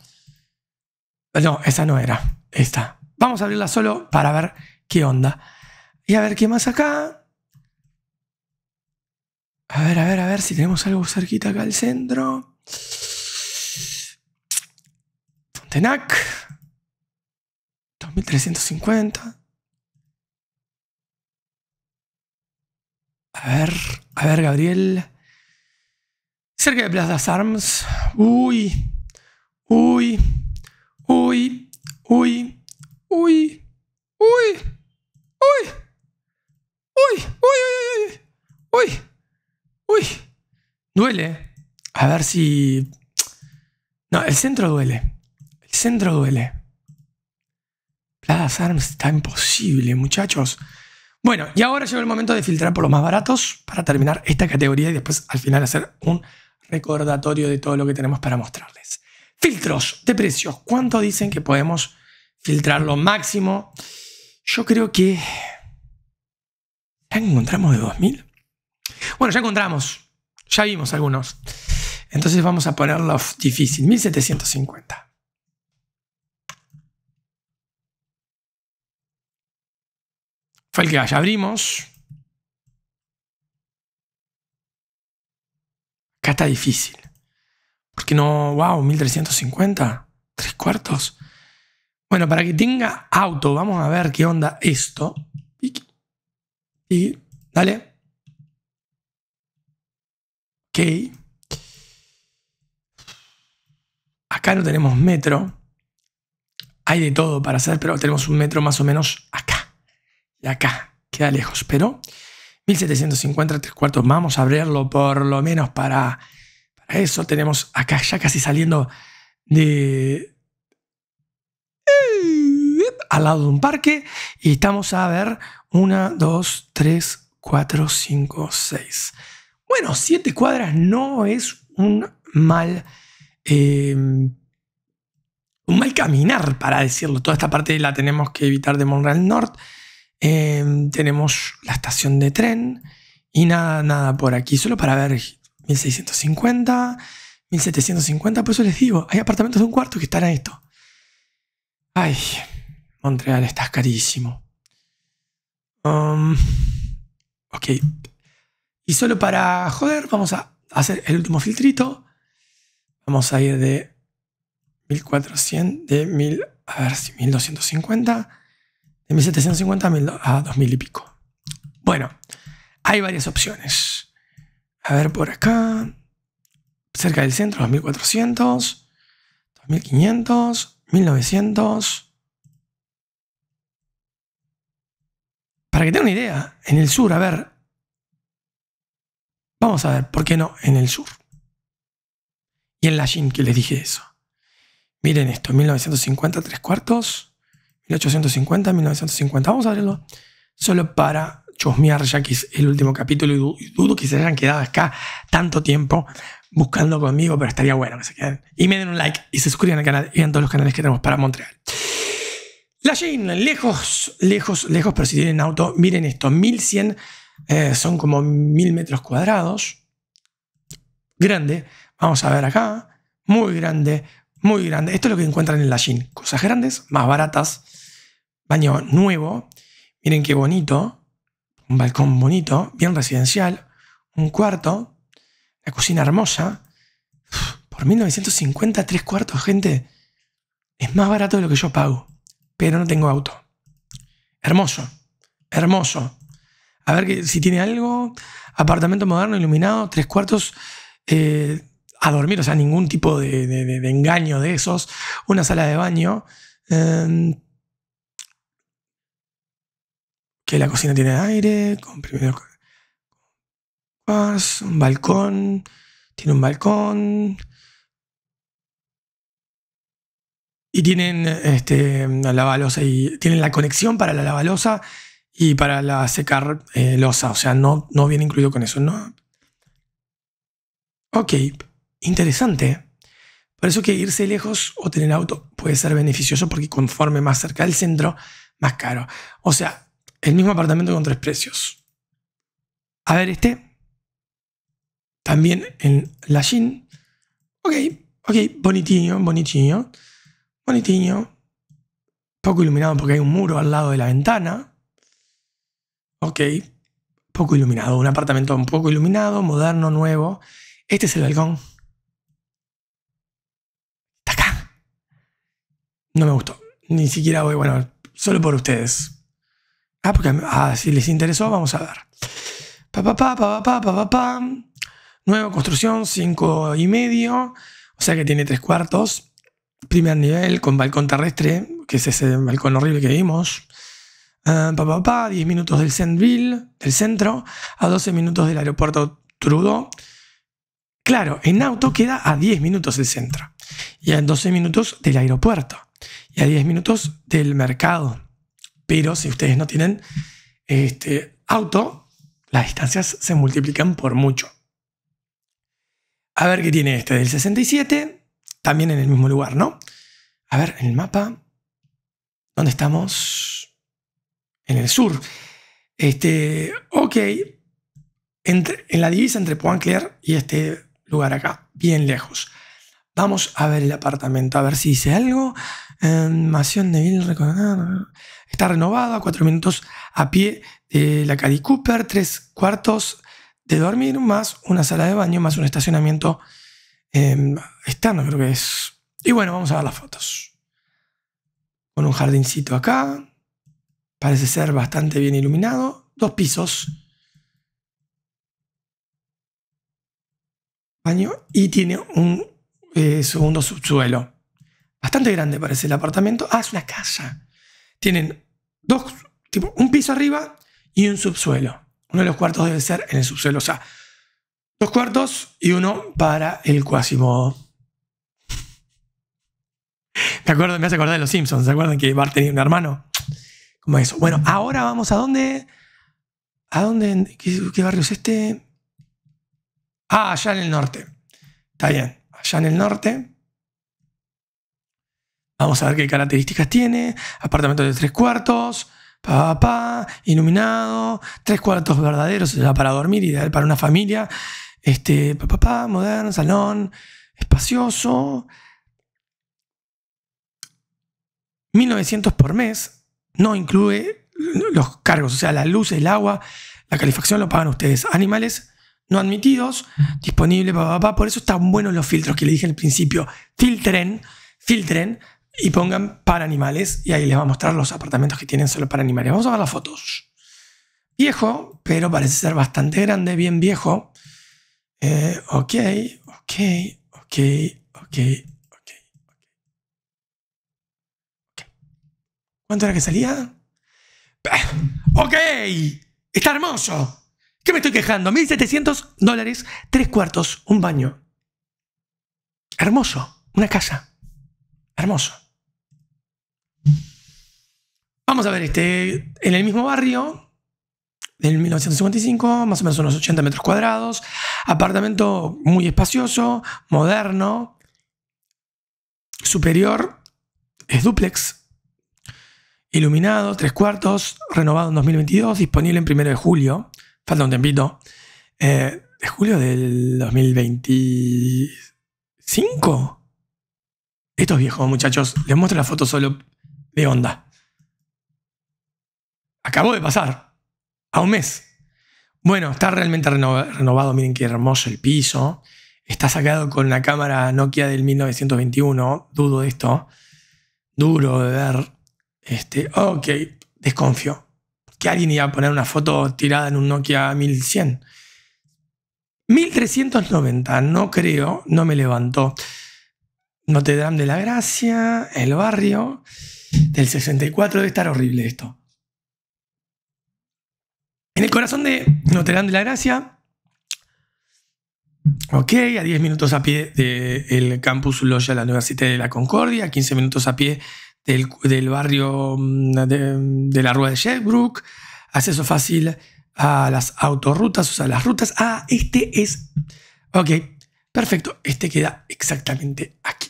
No, esa no era. Esta. Vamos a abrirla solo para ver qué onda. Y a ver qué más acá. A ver, a ver, a ver si tenemos algo cerquita acá al centro. Fontenac. 2350. A ver, a ver, Gabriel. Cerca de Plaza Arms. Uy, uy, uy, uy, uy, uy, uy, uy, uy, uy, uy, uy. Uy, duele. A ver si... No, el centro duele. El centro duele. Pladas Arms está imposible, muchachos. Bueno, y ahora llega el momento de filtrar por los más baratos para terminar esta categoría y después al final hacer un recordatorio de todo lo que tenemos para mostrarles. Filtros de precios. ¿Cuánto dicen que podemos filtrar lo máximo? Yo creo que... encontramos de 2000? Bueno, ya encontramos. Ya vimos algunos. Entonces vamos a ponerlo difícil. 1750. Fue el que vaya. Abrimos. Acá está difícil. Porque no, wow, 1350. Tres cuartos. Bueno, para que tenga auto, vamos a ver qué onda esto. y dale. Acá no tenemos metro. Hay de todo para hacer, pero tenemos un metro más o menos acá. Y acá. Queda lejos. Pero 1750, tres cuartos. Vamos a abrirlo por lo menos para, para eso. Tenemos acá ya casi saliendo de... Eh, al lado de un parque. Y estamos a ver 1, 2, 3, 4, 5, 6. Bueno, siete cuadras no es un mal. Em, un mal caminar, para decirlo. Toda esta parte la tenemos que evitar de Montreal North. Em, tenemos la estación de tren y nada, nada por aquí. Solo para ver 1650, 1750. Por eso les digo, hay apartamentos de un cuarto que están a esto. Ay, Montreal, está carísimo. Um, ok, y solo para joder, vamos a hacer el último filtrito. Vamos a ir de 1400, de 1000, a ver si 1250, de 1750 a 2000 y pico. Bueno, hay varias opciones. A ver por acá, cerca del centro, 2400, 2500, 1900. Para que tengan una idea, en el sur, a ver, Vamos a ver, ¿por qué no? En el sur. Y en la Jin que les dije eso. Miren esto, 1950, tres cuartos. 1850, 1950. Vamos a verlo solo para chosmear, ya que es el último capítulo y dudo que se hayan quedado acá tanto tiempo buscando conmigo, pero estaría bueno que se queden. Y me den un like y se suscriban al canal y vean todos los canales que tenemos para Montreal. La Jin, lejos, lejos, lejos, pero si tienen auto, miren esto, 1100 eh, son como mil metros cuadrados. Grande. Vamos a ver acá. Muy grande. Muy grande. Esto es lo que encuentran en la Jin. Cosas grandes, más baratas. Baño nuevo. Miren qué bonito. Un balcón bonito. Bien residencial. Un cuarto. La cocina hermosa. Por 1950, tres cuartos, gente. Es más barato de lo que yo pago. Pero no tengo auto. Hermoso. Hermoso. A ver que, si tiene algo. Apartamento moderno, iluminado, tres cuartos. Eh, a dormir, o sea, ningún tipo de, engaño de esos. Una sala de baño. Em, que la cocina tiene aire. Con un balcón. Tiene un balcón. Y tienen este, la lavalosa y tienen la conexión para la lavalosa y para la secar eh, losa. O sea, no, no viene incluido con eso. ¿no? Ok, interesante. Por eso que irse lejos o tener auto puede ser beneficioso porque conforme más cerca del centro, más caro. O sea, el mismo apartamento con tres precios. A ver, este. También en la Shin. Ok, ok, bonitinho, bonitinho. Bonitinho. Poco iluminado porque hay un muro al lado de la ventana. Ok, poco iluminado, un apartamento un poco iluminado, moderno, nuevo. Este es el balcón. Está acá. No me gustó. Ni siquiera voy, bueno, solo por ustedes. Ah, porque ah, si les interesó, vamos a ver. Pa, pa, pa, pa, pa, pa, pa, pa. Nueva construcción, cinco y medio. O sea que tiene tres cuartos. Primer nivel con balcón terrestre, que es ese balcón horrible que vimos. Ah, pa, 10 minutos del Centville, del centro, a 12 minutos del aeropuerto Trudeau. Claro, en auto queda a 10 minutos del centro y a 12 minutos del aeropuerto y a 10 minutos del mercado. Pero si ustedes no tienen este, auto, las distancias se multiplican por mucho. A ver qué tiene este del 67, también en el mismo lugar, ¿no? A ver, el mapa, ¿dónde estamos? en el sur. Este, ok, en la divisa entre Poinclair y este lugar acá, bien lejos. Vamos a ver el apartamento, a ver si dice algo. Mación de Vil Está renovada, cuatro minutos a pie de la Cali Cooper, tres cuartos de dormir, más una sala de baño, más un estacionamiento eh, externo, creo que es. Y bueno, vamos a ver las fotos. Con un jardincito acá, Parece ser bastante bien iluminado. Dos pisos. Baño y tiene un eh, segundo subsuelo. Bastante grande parece el apartamento. Ah, es una casa. Tienen dos, tipo, un piso arriba y un subsuelo. Uno de los cuartos debe ser en el subsuelo. O sea, dos cuartos y uno para el cuasimodo. Me acuerdo, me hace acordar de los Simpsons. ¿Se acuerdan que Bart tenía un hermano? Bueno, ahora vamos a dónde. ¿A dónde? ¿Qué, barrio es este? Ah, allá en el norte. Está bien. Allá en el norte. Vamos a ver qué características tiene. Apartamento de tres cuartos. papá iluminado. Tres cuartos verdaderos, para dormir, ideal para una familia. Este, papá moderno, salón, espacioso. 1900 por mes, no incluye los cargos, o sea, la luz, el agua, la calefacción lo pagan ustedes. Animales no admitidos, disponible, papá, por eso están buenos los filtros que le dije al principio. Filtren, filtren y pongan para animales y ahí les va a mostrar los apartamentos que tienen solo para animales. Vamos a ver las fotos. Viejo, pero parece ser bastante grande, bien viejo. Eh, ok, ok, ok, ok, ¿Cuánto era que salía? Ah, ¡Ok! ¡Está hermoso! ¿Qué me estoy quejando? 1.700 dólares, tres cuartos, un baño. Hermoso, una casa. Hermoso. Vamos a ver, este, en el mismo barrio, del 1955, más o menos unos 80 metros cuadrados, apartamento muy espacioso, moderno, superior, es duplex, Iluminado, tres cuartos, renovado en 2022, disponible en primero de julio. Falta un tempito. Eh, ¿De julio del 2025? Esto es viejo, muchachos. Les muestro la foto solo de onda. Acabó de pasar. A un mes. Bueno, está realmente renovado. Miren qué hermoso el piso. Está sacado con la cámara Nokia del 1921. Dudo de esto. Duro de ver. Este, ok, oh, desconfío Que alguien iba a poner una foto tirada en un Nokia 1100. 1390, no creo, no me levantó. te dan de la Gracia, el barrio del 64, debe estar horrible esto. En el corazón de te dan de la Gracia, ok, a 10 minutos a pie del campus Loya de la Universidad de la Concordia, 15 minutos a pie del, barrio mm, de, la rueda de Shepbrook. acceso fácil a las autorrutas, o sea, las rutas. Ah, este es... Ok, perfecto, este queda exactamente aquí.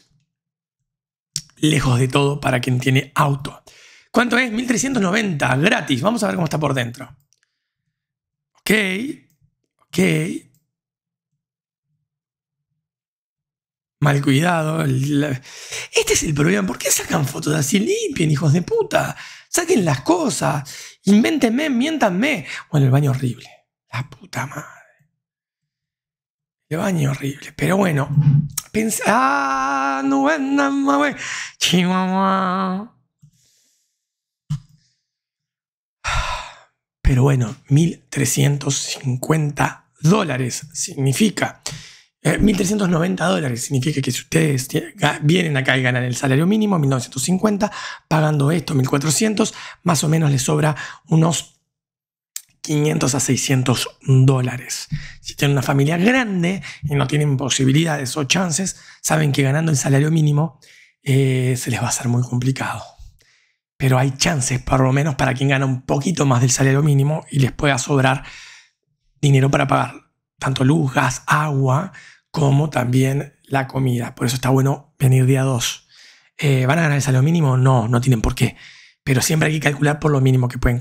Lejos de todo para quien tiene auto. ¿Cuánto es? 1390, gratis. Vamos a ver cómo está por dentro. Ok, ok. mal cuidado. Este es el problema. ¿Por qué sacan fotos así? Limpien, hijos de puta. Saquen las cosas. Invéntenme, miéntanme. Bueno, el baño horrible. La puta madre. El baño horrible. Pero bueno, pensé. ¡Ah! No mame. Eh, eh, chihuahua. Pero bueno, 1.350 dólares significa 1.390 eh, dólares significa que si ustedes vienen acá y ganan el salario mínimo, 1.950, pagando esto, 1.400, más o menos les sobra unos 500 a 600 dólares. Si tienen una familia grande y no tienen posibilidades o chances, saben que ganando el salario mínimo eh, se les va a hacer muy complicado. Pero hay chances, por lo menos para quien gana un poquito más del salario mínimo y les pueda sobrar dinero para pagar tanto luz, gas, agua, como también la comida. Por eso está bueno venir día 2. Eh, ¿Van a ganar el salario mínimo? No, no tienen por qué. Pero siempre hay que calcular por lo mínimo que pueden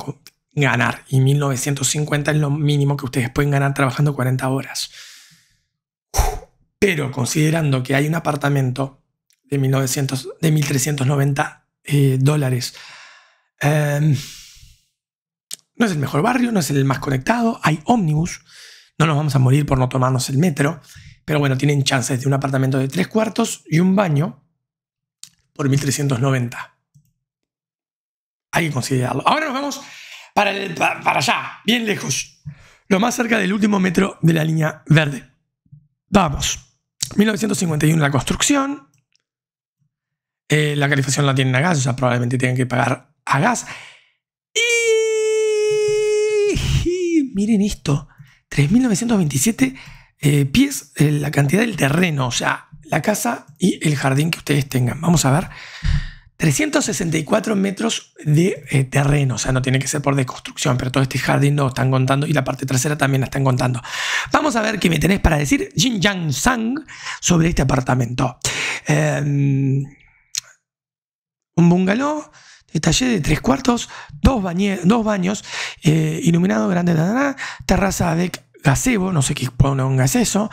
ganar. Y 1950 es lo mínimo que ustedes pueden ganar trabajando 40 horas. Pero considerando que hay un apartamento de, 1900, de 1390 eh, dólares, em, no es el mejor barrio, no es el más conectado, hay ómnibus, no nos vamos a morir por no tomarnos el metro. Pero bueno, tienen chances de un apartamento de tres cuartos y un baño por 1390. Hay que considerarlo. Ahora nos vamos para, para allá, bien lejos. Lo más cerca del último metro de la línea verde. Vamos. 1951 la construcción. Eh, la calificación la tienen a gas, O sea, probablemente tengan que pagar a gas. y miren esto. 3.927 eh, pies, eh, la cantidad del terreno, o sea, la casa y el jardín que ustedes tengan. Vamos a ver. 364 metros de eh, terreno, o sea, no tiene que ser por deconstrucción, pero todo este jardín lo están contando y la parte trasera también la están contando. Vamos a ver qué me tenés para decir, Jin Yang Sang, sobre este apartamento. Em, un bungalow, taller de tres cuartos, dos, baños, iluminado grande, terraza de gazebo, no sé qué es eso,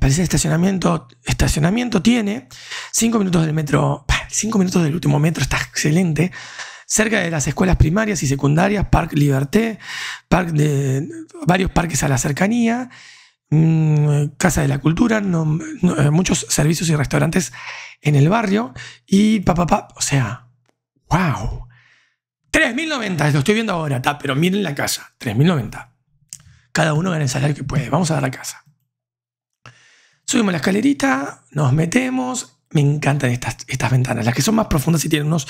parece estacionamiento, estacionamiento tiene, 5 minutos del metro, 5 minutos del último metro, está excelente, cerca de las escuelas primarias y secundarias, Parc Liberté, varios parques a la cercanía, mm, Casa de la Cultura, eh, muchos servicios y restaurantes en el barrio y papá, pa, pa, o sea, wow. 3.090, lo estoy viendo ahora, pero miren la casa, 3.090. Cada uno gana el salario que puede. Vamos a dar la casa. Subimos la escalerita, nos metemos. Me encantan estas, estas ventanas. Las que son más profundas y tienen unos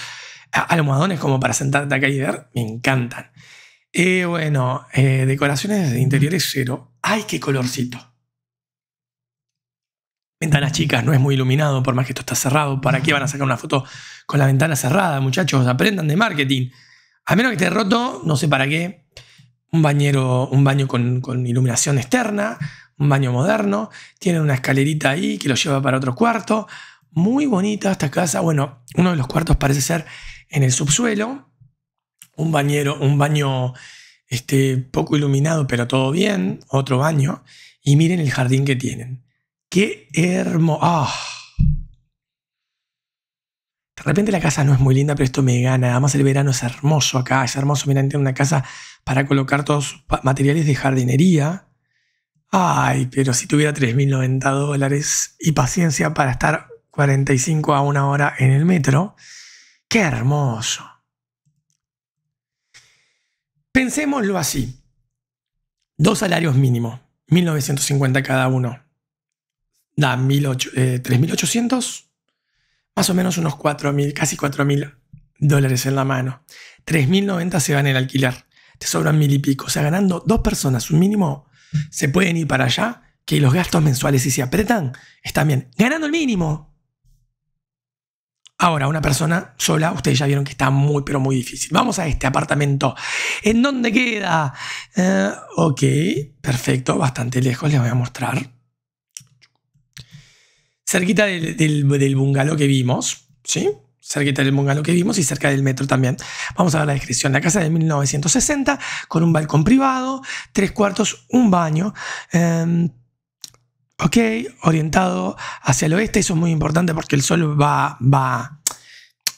almohadones como para sentarte acá y ver, me encantan. Eh, bueno, eh, decoraciones de interiores cero. ¡Ay, qué colorcito! Ventanas chicas, no es muy iluminado, por más que esto está cerrado. ¿Para qué van a sacar una foto con la ventana cerrada, muchachos? Aprendan de marketing. A menos que esté roto, no sé para qué un, bañero, un baño con, iluminación externa, un baño moderno, Tiene una escalerita ahí que lo lleva para otro cuarto. Muy bonita esta casa. Bueno, uno de los cuartos parece ser en el subsuelo. Un bañero, un baño este, poco iluminado, pero todo bien. Otro baño. Y miren el jardín que tienen. ¡Qué hermoso! ah De repente la casa no es muy linda, pero esto me gana. Además, el verano es hermoso acá, es hermoso. Miren, tiene una casa para colocar todos materiales de jardinería. Ay, pero si tuviera 3.090 dólares y paciencia para estar 45 a una hora en el metro, qué hermoso. Pensémoslo así. Dos salarios mínimos, 1.950 cada uno. Da 3.800, eh, más o menos unos 4.000, casi 4.000 dólares en la mano. 3.090 se van en el alquiler te sobran mil y pico. O sea, ganando dos personas un mínimo, se pueden ir para allá, que los gastos mensuales, si se apretan, están bien. Ganando el mínimo. Ahora, una persona sola, ustedes ya vieron que está muy, pero muy difícil. Vamos a este apartamento. ¿En dónde queda? Eh, ok, perfecto, bastante lejos, les voy a mostrar. Cerquita del, del, del bungalow que vimos, ¿sí? cerquita del lo que vimos y cerca del metro también. Vamos a ver la descripción. La casa de 1960 con un balcón privado, tres cuartos, un baño. Em, ok, orientado hacia el oeste, eso es muy importante porque el sol va, va,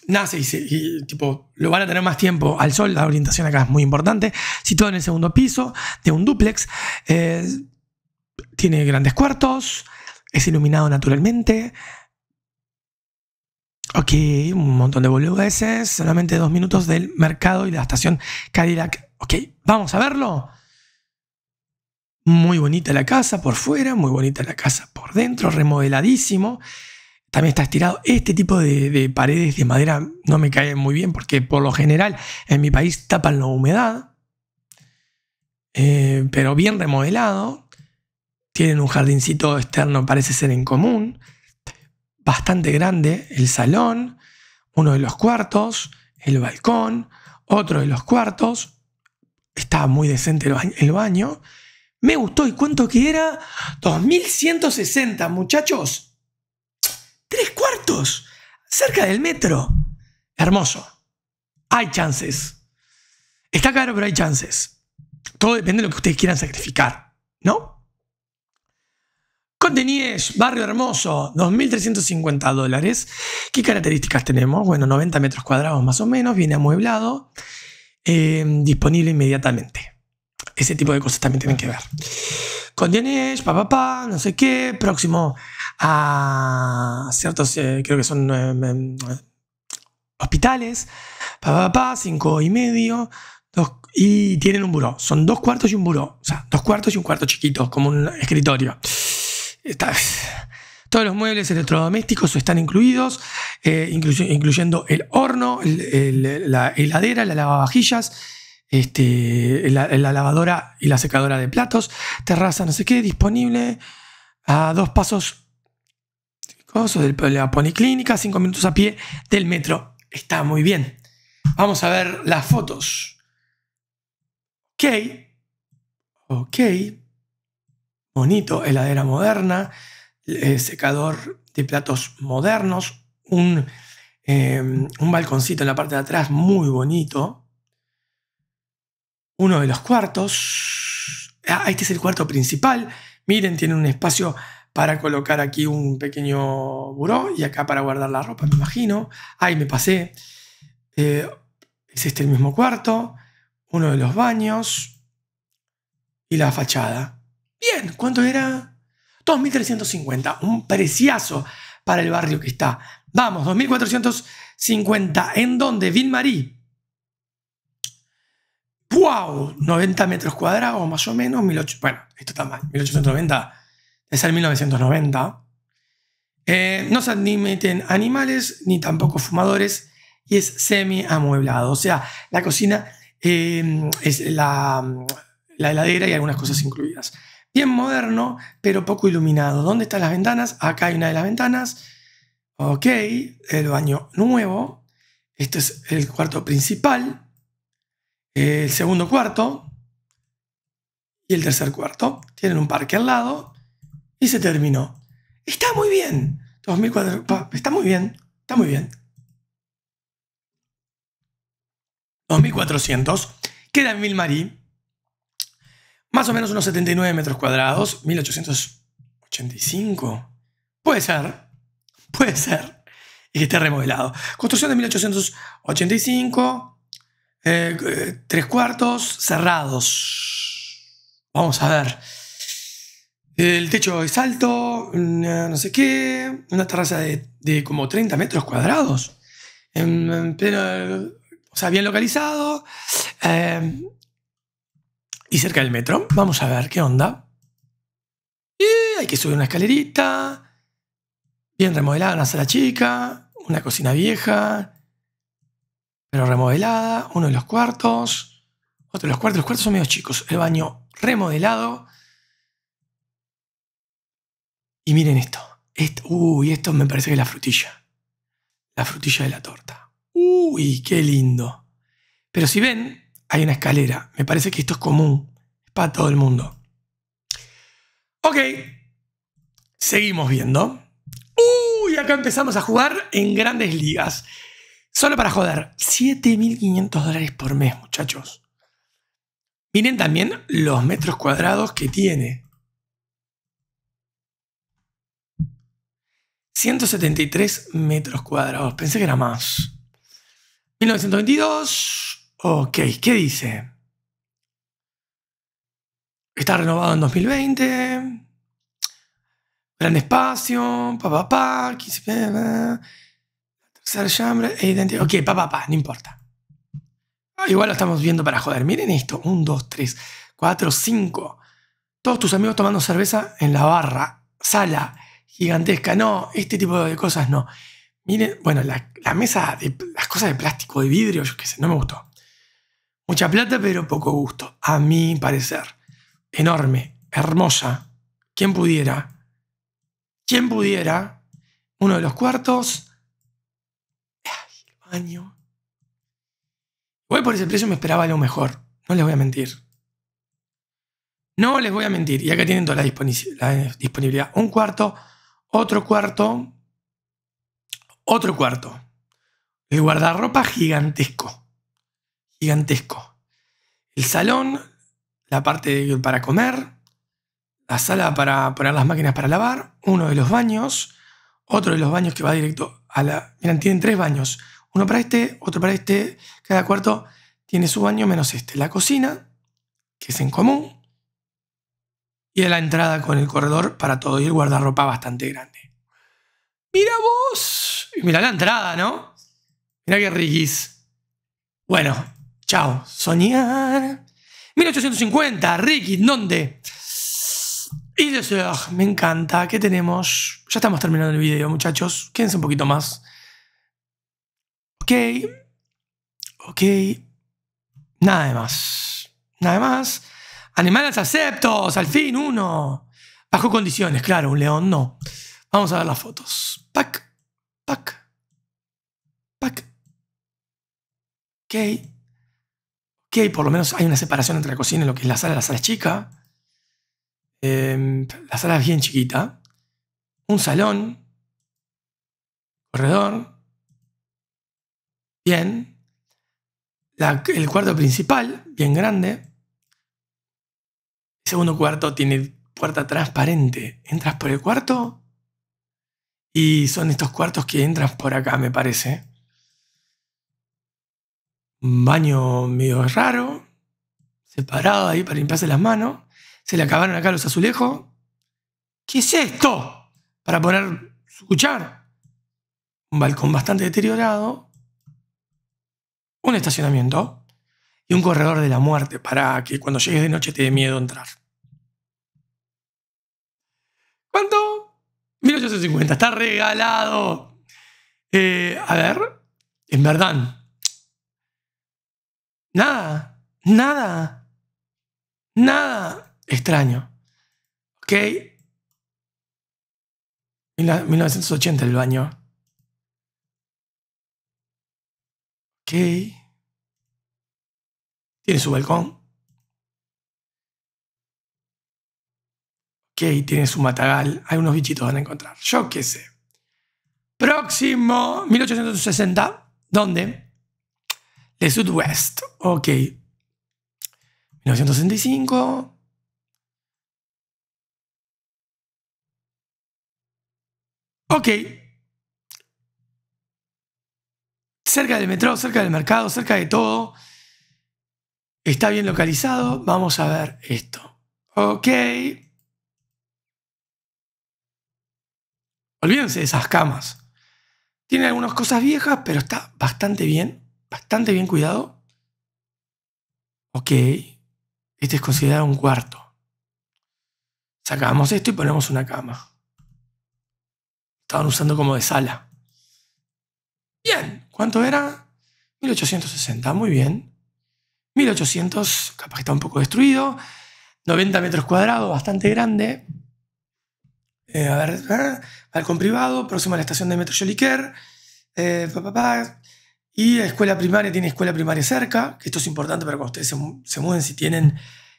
nace y, tipo, lo van a tener más tiempo al sol, la orientación acá es muy importante, situado en el segundo piso de un duplex eh, tiene grandes cuartos, es iluminado naturalmente, Ok, un montón de boludeces, solamente dos minutos del mercado y la estación Cadillac. Ok, vamos a verlo. Muy bonita la casa por fuera, muy bonita la casa por dentro, remodeladísimo. También está estirado. Este tipo de, paredes de madera no me caen muy bien porque por lo general en mi país tapan la humedad. Eh, pero bien remodelado. Tienen un jardincito externo, parece ser en común bastante grande el salón, uno de los cuartos, el balcón, otro de los cuartos. Estaba muy decente el baño, Me gustó. ¿Y cuánto que era? 2160, muchachos. Tres cuartos. Cerca del metro. Hermoso. Hay chances. Está caro, pero hay chances. Todo depende de lo que ustedes quieran sacrificar. ¿No? Scott barrio hermoso, 2.350 dólares. ¿Qué características tenemos? Bueno, 90 metros cuadrados más o menos, viene amueblado, em, disponible inmediatamente. Ese tipo de cosas también tienen que ver. Con DNH, papá, no sé qué, próximo a ciertos, eh, creo que son eh, em, em, hospitales, papá, pa, cinco y medio, y tienen un buró. Son dos cuartos y un buró. O sea, dos cuartos y un cuarto chiquito, como un escritorio todos los muebles electrodomésticos están incluidos, eh, incluyendo el horno, la heladera, la lavavajillas, este, la, lavadora y la secadora de platos, terraza, no sé qué, disponible a dos pasos de la policlínica, cinco minutos a pie del metro. Está muy bien. Vamos a ver las fotos. Ok. Ok bonito, heladera moderna, eh, secador de platos modernos, em, un, balconcito en la parte de atrás muy bonito, uno de los cuartos, ah, este es el cuarto principal, miren, tiene un espacio para colocar aquí un pequeño buró y acá para guardar la ropa, me imagino. Ahí me pasé. Eh, es este el mismo cuarto, uno de los baños y la fachada. Bien, ¿cuánto era? 2.350, un preciazo para el barrio que está. Vamos, 2.450, ¿en dónde? Vin Marí. ¡Wow! 90 metros cuadrados, más o menos. bueno, esto está mal. 1890 es el 1990. no se admiten animales ni tampoco fumadores y es semi-amueblado. O sea, la cocina eh, es la heladera y algunas cosas incluidas bien moderno, pero poco iluminado. ¿Dónde están las ventanas? Acá hay una de las ventanas. Ok, el baño nuevo. Este es el cuarto principal. El segundo cuarto. Y el tercer cuarto. Tienen un parque al lado. Y se terminó. Está muy bien. está muy bien. Está muy bien. 2400. Queda en Vilmarí. Más o menos unos 79 metros cuadrados, 1885. Puede ser, puede ser, y que esté remodelado. Construcción de 1885, eh, eh, tres cuartos, cerrados. Vamos a ver. El techo es alto, no sé qué, una terraza de, como 30 metros cuadrados. En, o sea, bien localizado. Eh, y cerca del metro. Vamos a ver qué onda. Y hay que subir una escalerita. Bien remodelada una sala chica. Una cocina vieja. Pero remodelada. Uno de los cuartos. Otro de los cuartos. Los cuartos son medio chicos. El baño remodelado. Y miren esto. esto uy, esto me parece que es la frutilla. La frutilla de la torta. Uy, qué lindo. Pero si ven, hay una escalera. Me parece que esto es común, es para todo el mundo. Ok, seguimos viendo. Uy, acá empezamos a jugar en grandes ligas. Solo para joder, 7.500 dólares por mes, muchachos. Miren también los metros cuadrados que tiene. 173 metros cuadrados. Pensé que era más. 1922, Ok, ¿qué dice? Está renovado en 2020. Gran espacio, papá, pa, pa, tercer chambre e Ok, papá, pa, no importa. Ah, igual lo estamos viendo para joder. Miren esto: 1, 2, 3, 4, 5. Todos tus amigos tomando cerveza en la barra, sala gigantesca. No, este tipo de cosas no. Miren, bueno, la, mesa, las cosas de plástico, de vidrio, yo qué sé, no me gustó. Mucha plata, pero poco gusto, a mi parecer. Enorme, hermosa. ¿Quién pudiera? ¿Quién pudiera? Uno de los cuartos. Ay, el baño. Voy por ese precio me esperaba lo mejor. No les voy a mentir. No les voy a mentir. Y acá tienen toda la, disponibilidad. Un cuarto, otro cuarto, otro cuarto. El guardarropa gigantesco gigantesco. El salón, la parte para comer, la sala para poner las máquinas para lavar, uno de los baños, otro de los baños que va directo a la... Miren, tienen tres baños, uno para este, otro para este, cada cuarto tiene su baño menos este. La cocina, que es en común, y la entrada con el corredor para todo y el guardarropa bastante grande. Mira vos, mira la entrada, ¿no? Mira qué riquis. Bueno, Chao. Soñar. 1850, Ricky, ¿dónde? Y de ah, me encanta. ¿Qué tenemos? Ya estamos terminando el video, muchachos. Quédense un poquito más. Ok. Ok. Nada más. Nada más. Animales aceptos, al fin uno. Bajo condiciones, claro, un león no. Vamos a ver las fotos. Pac, pac, pac. Ok que por lo menos hay una separación entre la cocina y lo que es la sala. La sala es chica, em, la sala es bien chiquita, un salón, corredor, bien, el cuarto principal, bien grande, el segundo cuarto tiene puerta transparente, entras por el cuarto y son estos cuartos que entras por acá, me parece un baño medio raro, separado ahí para limpiarse las manos. Se le acabaron acá los azulejos. ¿Qué es esto? Para poner su cuchara. Un balcón bastante deteriorado. Un estacionamiento. Y un corredor de la muerte para que cuando llegues de noche te dé miedo entrar. ¿Cuánto? 1850. Está regalado. Eh, a ver. En verdad, Nada, nada, nada extraño. ¿Ok? 1980 el baño. Ok. Tiene su balcón. Ok, tiene su matagal. Hay unos bichitos van a encontrar. Yo qué sé. Próximo, 1860. ¿Dónde? Le sud ok. 1965. Ok. Cerca del metro, cerca del mercado, cerca de todo. Está bien localizado. Vamos a ver esto. Ok. Olvídense de esas camas. Tiene algunas cosas viejas, pero está bastante bien bastante bien cuidado, ok, este es considerado un cuarto. Sacamos esto y ponemos una cama. Estaban usando como de sala. Bien, ¿cuánto era? 1860, muy bien. 1800, capaz que está un poco destruido. 90 metros cuadrados, bastante grande. Eh, a ver, balcón privado, próximo a la estación de Metro Joliquer. Eh, y la escuela primaria tiene escuela primaria cerca, que esto es importante para cuando ustedes se, muden si tienen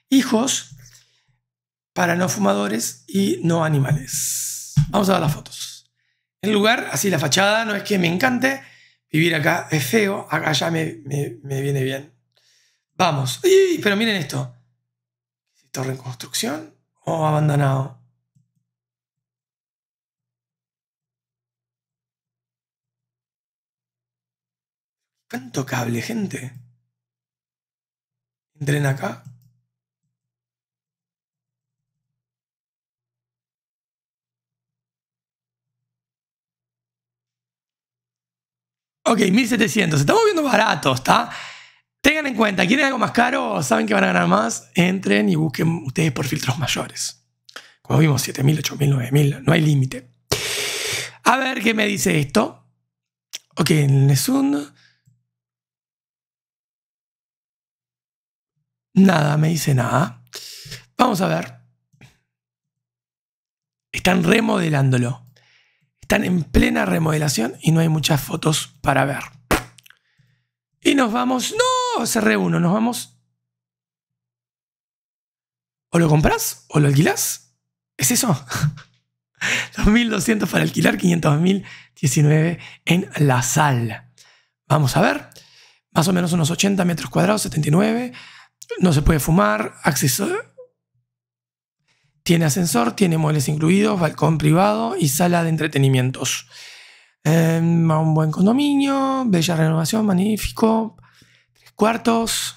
hijos, para no fumadores y no animales. Vamos a ver las fotos. El lugar, así la fachada, no es que me encante, vivir acá es feo, acá ya me, viene bien. Vamos, pero miren esto. ¿Torre en construcción o abandonado? ¿Cuánto cable, gente. Entren acá. Ok, 1700. Estamos viendo baratos, ¿está? Tengan en cuenta, ¿quieren algo más caro? Saben que van a ganar más. Entren y busquen ustedes por filtros mayores. Como vimos, 7000, 8000, 9000. No hay límite. A ver qué me dice esto. Ok, en el Nada, me dice nada. Vamos a ver. Están remodelándolo. Están en plena remodelación y no hay muchas fotos para ver. Y nos vamos. ¡No! Cerré uno, nos vamos. O lo compras o lo alquilas ¿Es eso? 2.200 para alquilar, 500.019 en La Sal. Vamos a ver. Más o menos unos 80 metros cuadrados, 79 no se puede fumar, tiene ascensor, tiene muebles incluidos, balcón privado y sala de entretenimientos. Em, un buen condominio, bella renovación, magnífico, tres cuartos,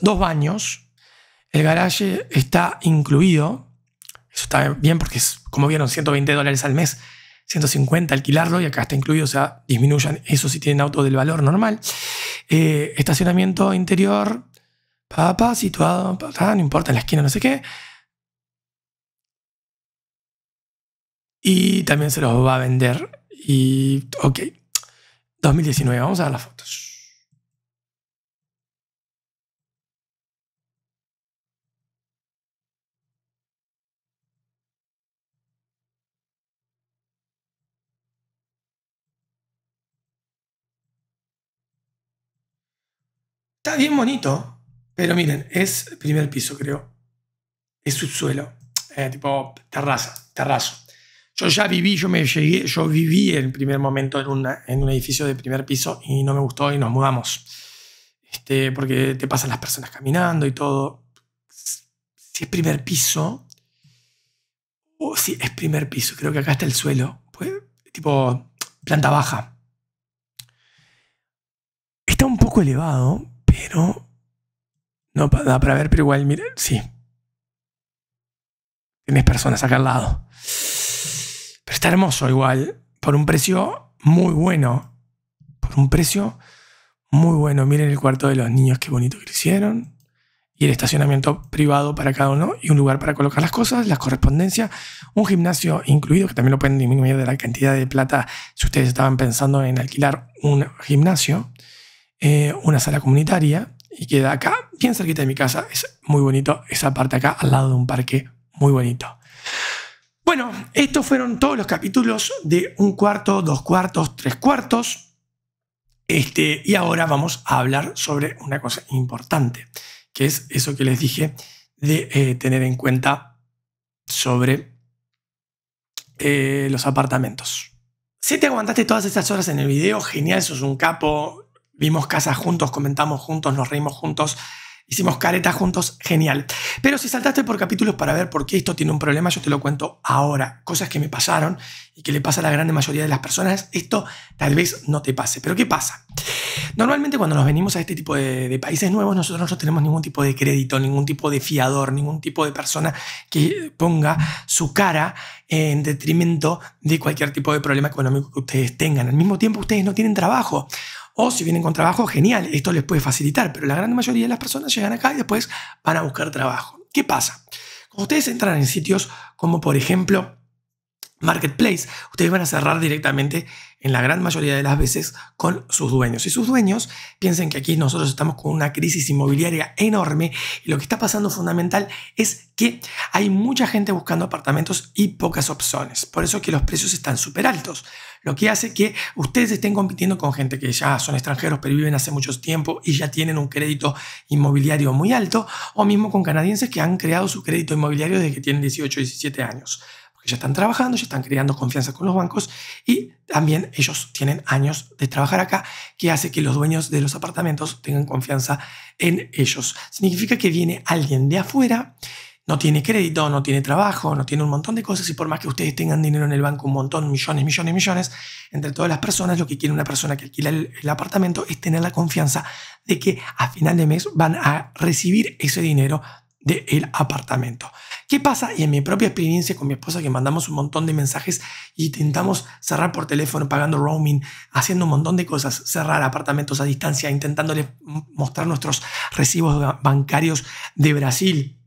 dos, baños. El garaje está incluido. Eso está bien porque, es, como vieron, 120 dólares al mes, 150 alquilarlo y acá está incluido, o sea, disminuyan eso si tienen auto del valor normal. Eh, estacionamiento interior, papá situado, no importa, en la esquina, no sé qué. Y también se los va a vender. Y, ok, 2019, vamos a ver las fotos. Está bien bonito, pero miren, es primer piso, creo. Es subsuelo, eh, tipo terraza, terrazo. Yo ya viví, yo me llegué, yo viví en primer momento en, en un edificio de primer piso y no me gustó y nos mudamos. Este, porque te pasan las personas caminando y todo. Si es primer piso, o si es primer piso, creo que acá está el suelo, pues, tipo planta baja. Está un poco elevado, pero no da para ver, pero igual, miren sí. Tienes personas acá al lado. Pero está hermoso igual, por un precio muy bueno. Por un precio muy bueno. Miren el cuarto de los niños, qué bonito que hicieron. Y el estacionamiento privado para cada uno y un lugar para colocar las cosas, las correspondencias, un gimnasio incluido, que también lo pueden disminuir de la cantidad de plata si ustedes estaban pensando en alquilar un gimnasio, eh, una sala comunitaria, y queda acá, bien cerquita de mi casa. Es muy bonito esa parte acá, al lado de un parque muy bonito. Bueno, estos fueron todos los capítulos de un cuarto, dos cuartos, tres cuartos. Este, y ahora vamos a hablar sobre una cosa importante, que es eso que les dije de eh, tener en cuenta sobre eh, los apartamentos. Si te aguantaste todas estas horas en el video, genial, sos un capo, vimos casas juntos, comentamos juntos, nos reímos juntos, hicimos caretas juntos, genial. Pero si saltaste por capítulos para ver por qué esto tiene un problema, yo te lo cuento ahora. Cosas que me pasaron y que le pasa a la gran mayoría de las personas, esto tal vez no te pase. Pero ¿qué pasa? Normalmente cuando nos venimos a este tipo de, países nuevos, nosotros no tenemos ningún tipo de crédito, ningún tipo de fiador, ningún tipo de persona que ponga su cara en detrimento de cualquier tipo de problema económico que ustedes tengan. Al mismo tiempo, ustedes no tienen trabajo. O si vienen con trabajo, genial, esto les puede facilitar, pero la gran mayoría de las personas llegan acá y después van a buscar trabajo. ¿Qué pasa? Cuando ustedes entran en sitios como por ejemplo Marketplace, ustedes van a cerrar directamente en la gran mayoría de las veces con sus dueños. Y sus dueños piensen que aquí nosotros estamos con una crisis inmobiliaria enorme y lo que está pasando fundamental es que hay mucha gente buscando apartamentos y pocas opciones. Por eso que los precios están súper altos. Lo que hace que ustedes estén compitiendo con gente que ya son extranjeros pero viven hace mucho tiempo y ya tienen un crédito inmobiliario muy alto o mismo con canadienses que han creado su crédito inmobiliario desde que tienen 18, 17 años ya están trabajando, ya están creando confianza con los bancos y también ellos tienen años de trabajar acá que hace que los dueños de los apartamentos tengan confianza en ellos. Significa que viene alguien de afuera no tiene crédito, no tiene trabajo, no tiene un montón de cosas y por más que ustedes tengan dinero en el banco, un montón, millones, millones, millones, entre todas las personas, lo que quiere una persona que alquila el, apartamento es tener la confianza de que a final de mes van a recibir ese dinero del apartamento. ¿Qué pasa? Y en mi propia experiencia con mi esposa que mandamos un montón de mensajes y intentamos cerrar por teléfono, pagando roaming, haciendo un montón de cosas, cerrar apartamentos a distancia, intentándole mostrar nuestros recibos bancarios de Brasil,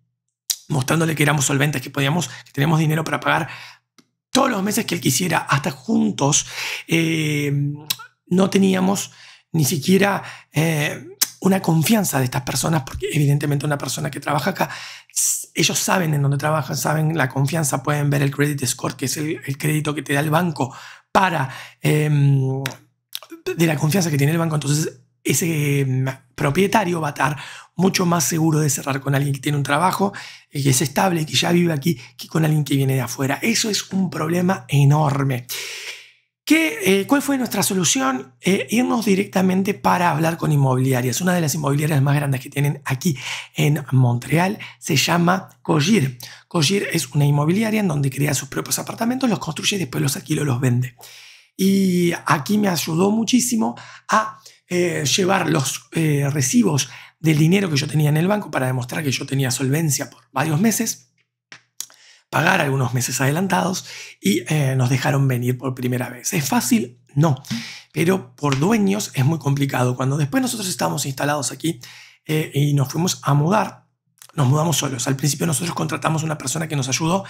mostrándole que éramos solventes, que podíamos, que teníamos dinero para pagar todos los meses que él quisiera, hasta juntos, eh, no teníamos ni siquiera eh, una confianza de estas personas, porque evidentemente una persona que trabaja acá ellos saben en dónde trabajan, saben la confianza, pueden ver el credit score, que es el, crédito que te da el banco para em, de la confianza que tiene el banco. Entonces, ese em, propietario va a estar mucho más seguro de cerrar con alguien que tiene un trabajo, eh, que es estable, que ya vive aquí, que con alguien que viene de afuera. Eso es un problema enorme. Eh, ¿Cuál fue nuestra solución? Eh, irnos directamente para hablar con inmobiliarias. Una de las inmobiliarias más grandes que tienen aquí en Montreal se llama Cogir. Cogir es una inmobiliaria en donde crea sus propios apartamentos, los construye y después los alquila los vende. Y aquí me ayudó muchísimo a eh, llevar los recibos del dinero que yo tenía en el banco para demostrar que yo tenía solvencia por varios meses pagar algunos meses adelantados y eh, nos dejaron venir por primera vez. ¿Es fácil? No, pero por dueños es muy complicado. Cuando después nosotros estábamos instalados aquí eh, y nos fuimos a mudar, nos mudamos solos. Al principio nosotros contratamos una persona que nos ayudó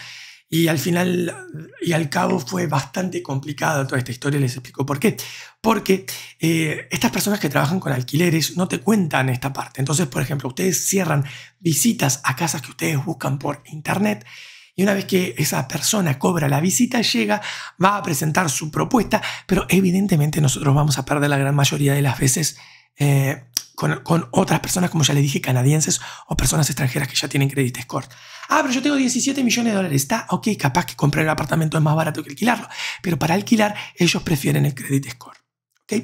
y al final y al cabo fue bastante complicada toda esta historia, les explico por qué. Porque eh, estas personas que trabajan con alquileres no te cuentan esta parte. Entonces, por ejemplo, ustedes cierran visitas a casas que ustedes buscan por internet y una vez que esa persona cobra la visita, llega, va a presentar su propuesta, pero evidentemente nosotros vamos a perder la gran mayoría de las veces eh, con, otras personas, como ya le dije, canadienses o personas extranjeras que ya tienen crédito score. Ah, pero yo tengo 17 millones de dólares. Está ok, capaz que comprar el apartamento es más barato que alquilarlo, pero para alquilar ellos prefieren el crédito score. ¿Ok?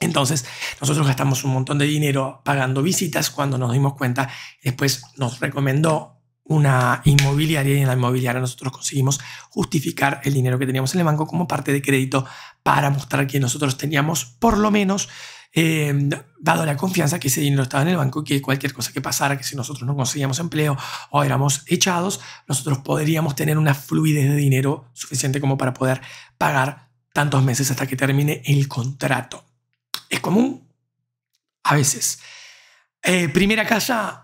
Entonces, nosotros gastamos un montón de dinero pagando visitas cuando nos dimos cuenta, después nos recomendó una inmobiliaria y en la inmobiliaria nosotros conseguimos justificar el dinero que teníamos en el banco como parte de crédito para mostrar que nosotros teníamos por lo menos em, dado la confianza que ese dinero estaba en el banco y que cualquier cosa que pasara, que si nosotros no conseguíamos empleo o éramos echados, nosotros podríamos tener una fluidez de dinero suficiente como para poder pagar tantos meses hasta que termine el contrato. ¿Es común? A veces. Eh, primera casa,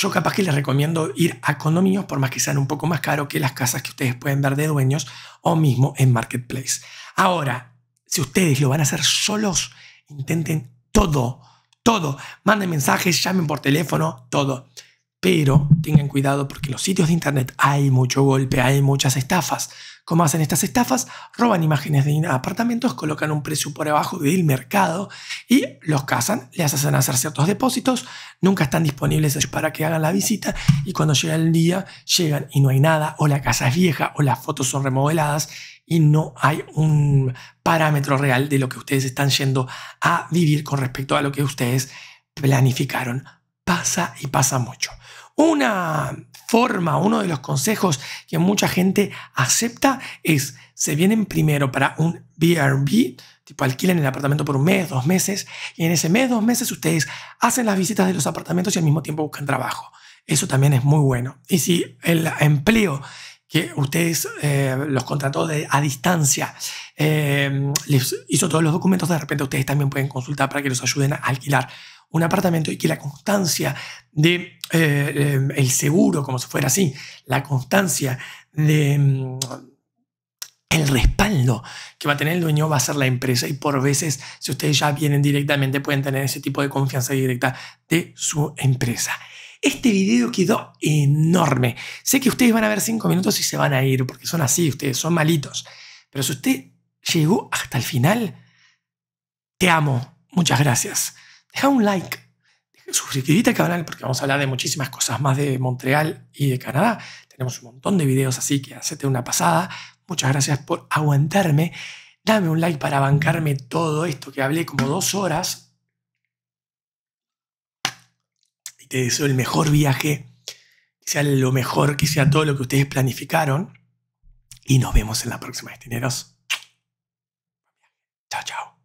yo capaz que les recomiendo ir a condominios, por más que sean un poco más caro que las casas que ustedes pueden ver de dueños o mismo en Marketplace. Ahora, si ustedes lo van a hacer solos, intenten todo, todo. Manden mensajes, llamen por teléfono, todo. Pero tengan cuidado porque en los sitios de internet hay mucho golpe, hay muchas estafas. ¿Cómo hacen estas estafas? Roban imágenes de apartamentos, colocan un precio por abajo del mercado y los cazan, les hacen hacer ciertos depósitos, nunca están disponibles para que hagan la visita y cuando llega el día llegan y no hay nada, o la casa es vieja, o las fotos son remodeladas y no hay un parámetro real de lo que ustedes están yendo a vivir con respecto a lo que ustedes planificaron. Pasa y pasa mucho. Una forma, uno de los consejos que mucha gente acepta es, se vienen primero para un BRB, tipo alquilen el apartamento por un mes, dos meses, y en ese mes, dos meses ustedes hacen las visitas de los apartamentos y al mismo tiempo buscan trabajo. Eso también es muy bueno. Y si el empleo que ustedes eh, los contrató de, a distancia, eh, les hizo todos los documentos, de repente ustedes también pueden consultar para que los ayuden a alquilar un apartamento y que la constancia de eh, eh, el seguro, como si fuera así, la constancia de mm, el respaldo que va a tener el dueño va a ser la empresa y por veces si ustedes ya vienen directamente pueden tener ese tipo de confianza directa de su empresa. Este video quedó enorme. Sé que ustedes van a ver cinco minutos y se van a ir porque son así, ustedes son malitos. Pero si usted llegó hasta el final, te amo. Muchas gracias deja un like, suscríbete al canal porque vamos a hablar de muchísimas cosas más de Montreal y de Canadá. Tenemos un montón de videos así que hacete una pasada. Muchas gracias por aguantarme. Dame un like para bancarme todo esto que hablé como dos horas. Y te deseo el mejor viaje, que sea lo mejor, que sea todo lo que ustedes planificaron. Y nos vemos en la próxima, destineros. Chao, chao.